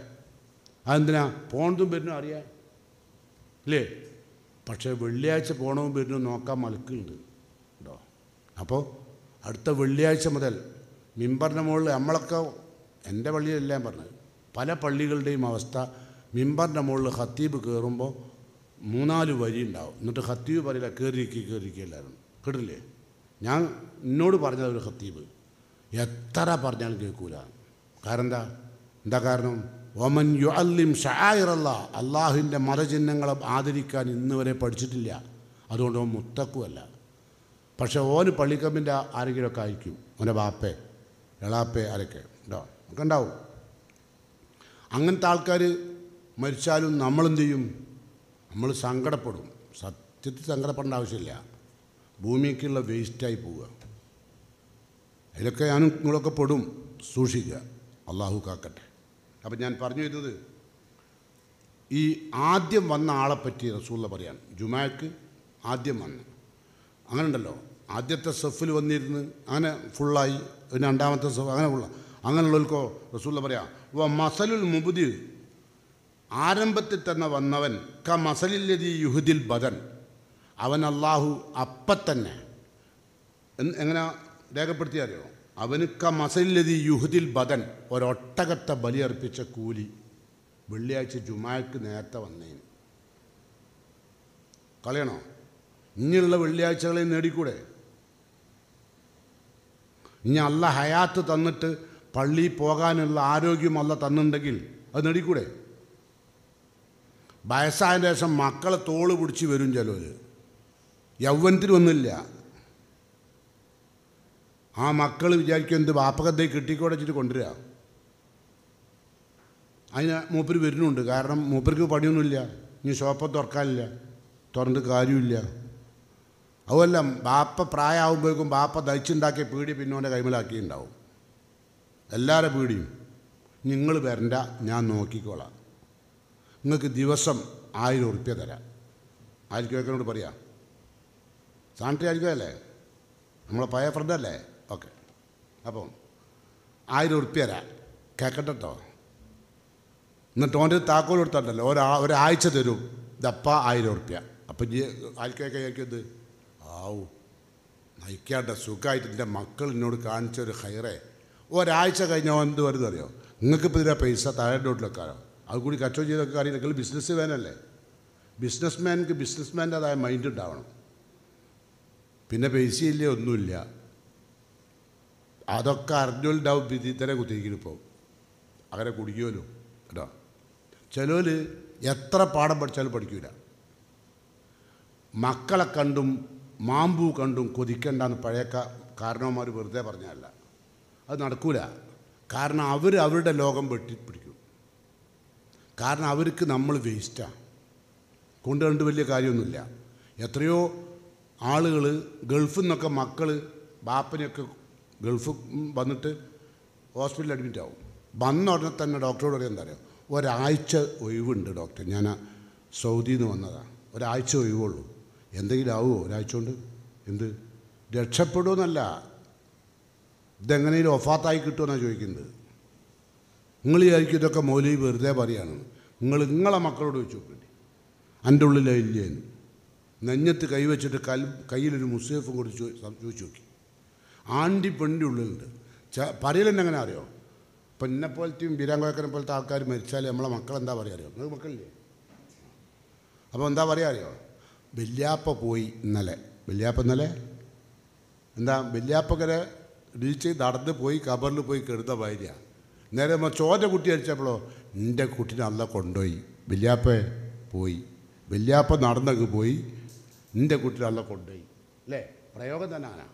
Speaker 1: അതെന്തിനാ പോണതും വരുന്നു അറിയാൻ അല്ലേ പക്ഷേ വെള്ളിയാഴ്ച പോണവും വരുന്നു നോക്കാൻ മലക്കുണ്ട് കേട്ടോ അപ്പോൾ അടുത്ത വെള്ളിയാഴ്ച മുതൽ മിമ്പറിൻ്റെ മുകളിൽ നമ്മളൊക്കെ എൻ്റെ പള്ളിയിലെല്ലാം പറഞ്ഞത് പല പള്ളികളുടെയും അവസ്ഥ മിമ്പറിൻ്റെ മുകളിൽ ഹത്തീബ് കയറുമ്പോൾ മൂന്നാല് വരി ഉണ്ടാവും എന്നിട്ട് ഹത്തീബ് പറയില്ല കയറിയിരിക്കി കയറിയിരിക്കുകയല്ലായിരുന്നു കേട്ടില്ലേ ഞാൻ എന്നോട് പറഞ്ഞത് ഒരു ഹത്തീബ് എത്ര പറഞ്ഞാലും കേൾക്കൂല കാരണം എന്താ എന്താ കാരണം ഒമൻ യു അല്ലിം ഷായിറല്ല അള്ളാഹുവിൻ്റെ മതചിഹ്നങ്ങളെ ആദരിക്കാൻ ഇന്ന് വരെ പഠിച്ചിട്ടില്ല അതുകൊണ്ട് ഓൻ മുത്തക്കുമല്ല പക്ഷെ ഓന് പള്ളിക്കമ്പിൻ്റെ ആരെങ്കിലുമൊക്കെ ആയിരിക്കും ഓൻ്റെ ബാപ്പേ എളാപ്പേ ആരൊക്കെ ഉണ്ടോ ഒക്കെ ഉണ്ടാവും അങ്ങനത്തെ ആൾക്കാർ മരിച്ചാലും നമ്മളെന്ത് ചെയ്യും നമ്മൾ സങ്കടപ്പെടും സത്യത്തിൽ സങ്കടപ്പെടേണ്ട ആവശ്യമില്ല ഭൂമിക്കുള്ള വേസ്റ്റായി പോവുക അതിലൊക്കെ ഞാനും നിങ്ങളൊക്കെ പെടും സൂക്ഷിക്കുക അള്ളാഹു കാക്കട്ടെ അപ്പം ഞാൻ പറഞ്ഞു വരുന്നത് ഈ ആദ്യം വന്ന ആളെ പറ്റി റസൂള്ള പറയാണ് ജുമാക്ക് ആദ്യം വന്ന് അങ്ങനെ ഉണ്ടല്ലോ ആദ്യത്തെ സെഫിൽ വന്നിരുന്ന് അങ്ങനെ ഫുള്ളായി പിന്നെ രണ്ടാമത്തെ സെഫ് അങ്ങനെ ഫുള്ള അങ്ങനെയുള്ളവർക്കോ റസൂള്ള പറയാം വ മസലുൽ മുബുദി ആരംഭത്തിൽ തന്നെ വന്നവൻ ക മസലില്ലതി യുഹുദിൽ ബദൻ അവൻ അള്ളാഹു അപ്പത്തന്നെ തന്നെ എങ്ങനെ രേഖപ്പെടുത്തിയറിയോ അവനുക്ക മസല്ലതി യുഹുദിൽ ബദൻ ഒരൊട്ടകത്തെ ബലിയർപ്പിച്ച കൂലി വെള്ളിയാഴ്ച ജുമാക്ക് നേരത്തെ വന്നേന് കളയണോ ഇനിയുള്ള വെള്ളിയാഴ്ചകളെ നേടിക്കൂടെ ഇനി അല്ല ഹയാത്ത് തന്നിട്ട് പള്ളി പോകാനുള്ള ആരോഗ്യം അല്ല തന്നിട്ടുണ്ടെങ്കിൽ അത് നേടിക്കൂടെ വയസ്സായ ശേഷം മക്കളെ തോള് പിടിച്ച് വരും ചിലവർ യൗവനത്തിൽ ഒന്നുമില്ല ആ മക്കൾ വിചാരിക്കും എന്ത് വാപ്പകത്തെ കിട്ടിക്കോടെ വെച്ചിട്ട് കൊണ്ടുവരിക അതിന് മൂപ്പർ വരുന്നുണ്ട് കാരണം മൂപ്പർക്ക് പണിയൊന്നുമില്ല ഇനി ഷോപ്പ് തുറക്കാനില്ല തുറന്നിട്ട് കാര്യമില്ല അതുമല്ല ബാപ്പ പ്രായമാകുമ്പോഴേക്കും ബാപ്പ ദഹിച്ചുണ്ടാക്കിയ പീടി പിന്നോൻ്റെ കൈമലാക്കിയിട്ടുണ്ടാവും എല്ലാവരുടെ പീടിയും നിങ്ങൾ വരണ്ട ഞാൻ നോക്കിക്കോളാം നിങ്ങൾക്ക് ദിവസം ആയിരം ഉറുപ്പ്യ തരാം ആയിരിക്കും പറയാം സാനിറ്ററി ആയിരിക്കും അല്ലേ നമ്മളെ പഴയ അല്ലേ ഓക്കെ അപ്പം ആയിരം ഉറുപ്പ്യ തരാം കേട്ടോ എന്നിട്ട് ഓൻ്റെ താക്കോൽ കൊടുത്തിട്ടല്ലോ ഒരാ ഒരാഴ്ച തരും ഇതപ്പ ആയിരം ഉറുപ്പ്യ അപ്പം ഇനി ആൾക്കൊക്കെ കേൾക്കുന്നത് ആവു നയിക്കാട്ടെ സുഖമായിട്ട് എൻ്റെ മക്കൾ എന്നോട് കാണിച്ച ഒരു ഹൈറേ ഒരാഴ്ച കഴിഞ്ഞാൽ എന്ത് വരുന്നത് അറിയോ നിങ്ങൾക്കിപ്പോൾ ഇതിൻ്റെ പൈസ താഴെ നോട്ടിലെക്കാരോ അത് കൂടി കച്ചവടം ചെയ്തൊക്കെ അറിയില്ല ബിസിനസ് വേനല്ലേ ബിസിനസ് മാൻക്ക് ബിസിനസ് മാൻ്റെതായ മൈൻഡ് ഉണ്ടാവണം പിന്നെ പൈസയില്ല ഒന്നുമില്ല അതൊക്കെ അറിഞ്ഞുണ്ടാവും വിധിത്തനെ ഇപ്പോൾ അങ്ങനെ കുടിക്കുമല്ലോ കേട്ടോ ചിലവർ എത്ര പാഠം പഠിച്ചാലും പഠിക്കൂല മക്കളെ കണ്ടും മാമ്പൂ കണ്ടും കൊതിക്കണ്ടെന്ന് പഴയ കാരണവന്മാർ വെറുതെ പറഞ്ഞതല്ല അത് നടക്കൂല കാരണം അവർ അവരുടെ ലോകം വെട്ടി പിടിക്കും കാരണം അവർക്ക് നമ്മൾ വേസ്റ്റാണ് കൊണ്ട് കണ്ട് വലിയ കാര്യമൊന്നുമില്ല എത്രയോ ആളുകൾ ഗൾഫിൽ നിന്നൊക്കെ മക്കൾ ബാപ്പനെയൊക്കെ ഗൾഫ് വന്നിട്ട് ഹോസ്പിറ്റലിൽ അഡ്മിറ്റ് ആവും വന്ന ഉടനെ തന്നെ ഡോക്ടറോട് പറയാൻ എന്താ പറയുക ഒരാഴ്ച ഒഴിവുണ്ട് ഡോക്ടർ ഞാൻ സൗദിയിൽ നിന്ന് വന്നതാണ് ഒരാഴ്ച ഒഴിവുള്ളൂ എന്തെങ്കിലും ആവുമോ ഒരാഴ്ച കൊണ്ട് എന്ത് രക്ഷപ്പെടുമെന്നല്ല ഇതെങ്ങനെയും ഒഫാത്തായി കിട്ടുമെന്നാണ് ചോദിക്കുന്നത് നിങ്ങൾ വിചാരിക്കും ഇതൊക്കെ മൗലി വെറുതെ പറയാണ് നിങ്ങൾ നിങ്ങളെ മക്കളോട് വെച്ച് നോക്കേണ്ടി എൻ്റെ ഉള്ളിലെ ഇല്ലേന്ന് നെഞ്ഞത്ത് കൈവച്ചിട്ട് കൽ കയ്യിലൊരു മുസേഫും കൊടുത്ത് ചോദിച്ചു നോക്കി ആണ്ടി പെണ്ണിൻ്റെ ഉള്ളിലുണ്ട് ച പറയലെന്നെ അങ്ങനെ അറിയോ ഇപ്പം എന്നെ പോലത്തെയും വീരാങ്കോയക്കനെ പോലത്തെ ആൾക്കാർ മരിച്ചാൽ നമ്മളെ മക്കൾ എന്താ പറയുക അറിയോ നിങ്ങൾ മക്കളില്ലേ അപ്പോൾ എന്താ പറയുക അറിയോ വല്യാപ്പ പോയി ഇന്നലെ വല്യാപ്പ ഇന്നലെ എന്താ വെല്യാപ്പക്കരെ ഇടിച്ച് നടന്ന് പോയി കബറിൽ പോയി കെടുത്ത ഭാര്യ നേരെ നമ്മൾ ചോറ്റ കുട്ടി അടിച്ചപ്പോഴോ എൻ്റെ കുട്ടീനെ അല്ല കൊണ്ടുപോയി വല്യാപ്പ പോയി വല്യാപ്പ നടന്നൊക്കെ പോയി എൻ്റെ കുട്ടീനെ അല്ല കൊണ്ടുപോയി അല്ലേ പ്രയോഗം തന്നെ ആനാ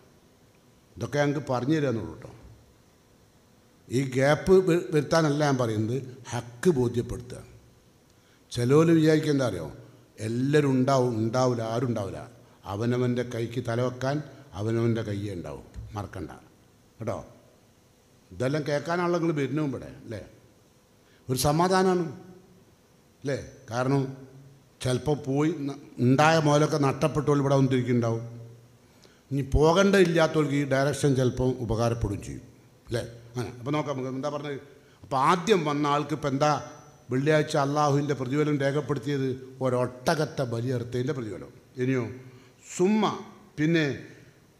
Speaker 1: ഇതൊക്കെ ഞങ്ങൾക്ക് പറഞ്ഞു തരാന്നുള്ളൂ കേട്ടോ ഈ ഗ്യാപ്പ് വരുത്താനല്ല ഞാൻ പറയുന്നത് ഹക്ക് ബോധ്യപ്പെടുത്തുക ചിലവര് വിചാരിക്കുക എന്താ അറിയോ എല്ലാവരും ഉണ്ടാവും ഉണ്ടാവില്ല ആരും ഉണ്ടാവില്ല അവനവൻ്റെ കൈക്ക് തലവെക്കാൻ അവനവൻ്റെ കൈ ഉണ്ടാവും മറക്കണ്ട കേട്ടോ ഇതെല്ലാം കേൾക്കാനുള്ള നിങ്ങൾ വരുന്നു ഇവിടെ അല്ലേ ഒരു സമാധാനമാണ് അല്ലേ കാരണം ചിലപ്പോൾ പോയി ഉണ്ടായ മുതലൊക്കെ നഷ്ടപ്പെട്ടോൾ ഇവിടെ വന്നിരിക്കുന്നുണ്ടാവും ഇനി പോകേണ്ട ഇല്ലാത്തവർക്ക് ഈ ഡയറക്ഷൻ ചിലപ്പം ഉപകാരപ്പെടുകയും ചെയ്യും അല്ലേ അങ്ങനെ അപ്പോൾ നോക്കാം നമുക്ക് എന്താ പറഞ്ഞത് അപ്പോൾ ആദ്യം വന്ന ആൾക്ക് ഇപ്പം എന്താ വെള്ളിയാഴ്ച അള്ളാഹുവിൻ്റെ പ്രതിഫലം രേഖപ്പെടുത്തിയത് ഒരൊട്ടകത്തെ ബലിയർത്തേൻ്റെ പ്രതിഫലം ഇനിയോ സുമ്മ പിന്നെ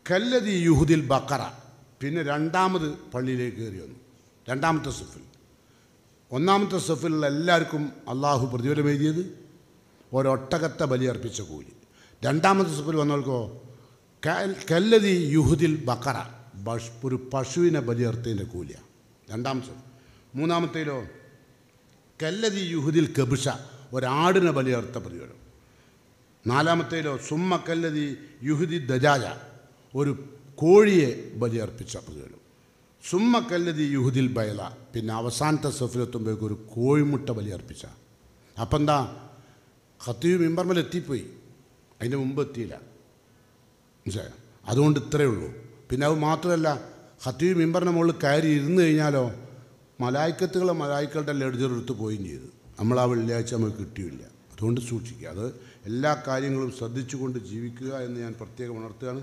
Speaker 1: കല്ലതി യുഹുദിൽ ബക്കറ പിന്നെ രണ്ടാമത് പള്ളിയിലേക്ക് കയറി വന്നു രണ്ടാമത്തെ സഫിൽ ഒന്നാമത്തെ സഫിൽ എല്ലാവർക്കും അള്ളാഹു പ്രതിഫലം എഴുതിയത് ഒരൊട്ടകത്തെ ബലിയർപ്പിച്ച കൂലി രണ്ടാമത്തെ സഫിൽ വന്നവർക്കോ കല്ലതി യുഹുദിൽ ബക്കറ ഒരു പശുവിനെ ബലിയർത്തതിൻ്റെ കൂലിയാണ് രണ്ടാമത്തെ മൂന്നാമത്തേലോ കല്ലതി യുഹുദിൽ കബിഷ ഒരാടിനെ ബലിയർത്ത പ്രതിഫലം നാലാമത്തേലോ സുമ്മ കല്ലതി യുഹുദി ദജാജ ഒരു കോഴിയെ ബലിയർപ്പിച്ച പ്രതിഫലം സുമ്മ കല്ലതി യുഹുദിൽ ബയല പിന്നെ അവസാനത്തെ സഫിലെത്തുമ്പോഴേക്കും ഒരു കോഴിമുട്ട ബലിയർപ്പിച്ച അപ്പം എന്താ ഖത്തീബ് മിമ്പർമൽ അതിൻ്റെ മുമ്പ് എത്തിയില്ല മനസ്സിലായോ അതുകൊണ്ട് ഇത്രയേ ഉള്ളൂ പിന്നെ അത് മാത്രമല്ല ഹത്തീബ് മിമ്പറിൻ്റെ മുകളിൽ കയറി ഇരുന്ന് കഴിഞ്ഞാലോ മലായിക്കത്തുകളെ മലായിക്കളുടെ എടുത്ത് പോവുകയും ചെയ്തു നമ്മൾ ആ വെള്ളിയാഴ്ച നമുക്ക് കിട്ടിയില്ല അതുകൊണ്ട് സൂക്ഷിക്കുക അത് എല്ലാ കാര്യങ്ങളും ശ്രദ്ധിച്ചുകൊണ്ട് ജീവിക്കുക എന്ന് ഞാൻ പ്രത്യേകം ഉണർത്തുകയാണ്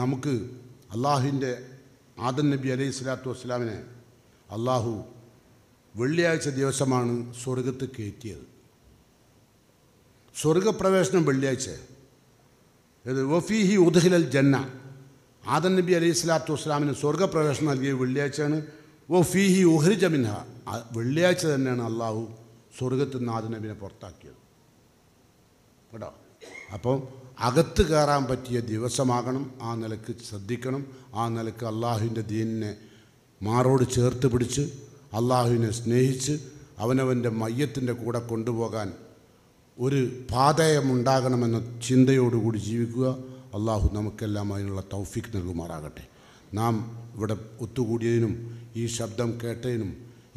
Speaker 1: നമുക്ക് അള്ളാഹുവിൻ്റെ ആദൻ നബി അലൈഹി സ്വലാത്തു വസ്സലാമിനെ അള്ളാഹു വെള്ളിയാഴ്ച ദിവസമാണ് സ്വർഗത്ത് കയറ്റിയത് സ്വർഗപ്രവേശനം വെള്ളിയാഴ്ച വഫീഹി ഉദ്ഹിലൽ ജന്ന ആദൻ നബി അലൈഹി സ്വലാത്തു വസ്സലാമിന് സ്വർഗ്ഗപ്രവേശനം നൽകിയ വെള്ളിയാഴ്ചയാണ് വഫീഹി ഉഹ്രിജ മിൻഹ വെള്ളിയാഴ്ച തന്നെയാണ് അള്ളാഹു സ്വർഗത്തിൽ നിന്ന് ആദൻ നബിനെ പുറത്താക്കിയത് കേട്ടോ അപ്പോൾ അകത്ത് കയറാൻ പറ്റിയ ദിവസമാകണം ആ നിലക്ക് ശ്രദ്ധിക്കണം ആ നിലക്ക് അള്ളാഹുവിൻ്റെ ദീനിനെ മാറോട് ചേർത്ത് പിടിച്ച് അള്ളാഹുവിനെ സ്നേഹിച്ച് അവനവൻ്റെ മയ്യത്തിൻ്റെ കൂടെ കൊണ്ടുപോകാൻ ഒരു പാതയമുണ്ടാകണമെന്ന ചിന്തയോടുകൂടി ജീവിക്കുക അള്ളാഹു നമുക്കെല്ലാം അതിനുള്ള തൗഫിക് നൽകുമാറാകട്ടെ നാം ഇവിടെ ഒത്തുകൂടിയതിനും ഈ ശബ്ദം കേട്ടതിനും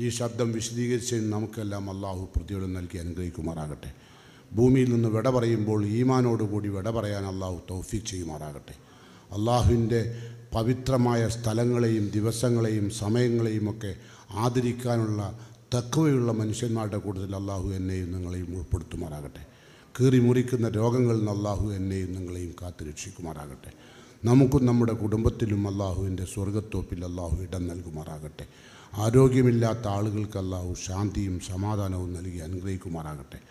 Speaker 1: ഈ ശബ്ദം വിശദീകരിച്ചതിനും നമുക്കെല്ലാം അള്ളാഹു പ്രതിഫലം നൽകി അനുഗ്രഹിക്കുമാറാകട്ടെ ഭൂമിയിൽ നിന്ന് വിട പറയുമ്പോൾ ഈമാനോടുകൂടി വിട പറയാൻ അള്ളാഹു തൗഫിക് ചെയ്യുമാറാകട്ടെ അള്ളാഹുവിൻ്റെ പവിത്രമായ സ്ഥലങ്ങളെയും ദിവസങ്ങളെയും സമയങ്ങളെയും ഒക്കെ ആദരിക്കാനുള്ള തക്കവയുള്ള മനുഷ്യന്മാരുടെ കൂട്ടത്തിൽ അള്ളാഹു എന്നെയും നിങ്ങളെയും ഉൾപ്പെടുത്തുമാറാകട്ടെ കീറി മുറിക്കുന്ന രോഗങ്ങളിൽ നിന്ന് അള്ളാഹു എന്നെയും നിങ്ങളെയും കാത്തുരക്ഷിക്കുമാറാകട്ടെ നമുക്കും നമ്മുടെ കുടുംബത്തിലും അള്ളാഹുവിൻ്റെ സ്വർഗത്തോപ്പിൽ അള്ളാഹു ഇടം നൽകുമാറാകട്ടെ ആരോഗ്യമില്ലാത്ത ആളുകൾക്ക് അള്ളാഹു ശാന്തിയും സമാധാനവും നൽകി അനുഗ്രഹിക്കുമാറാകട്ടെ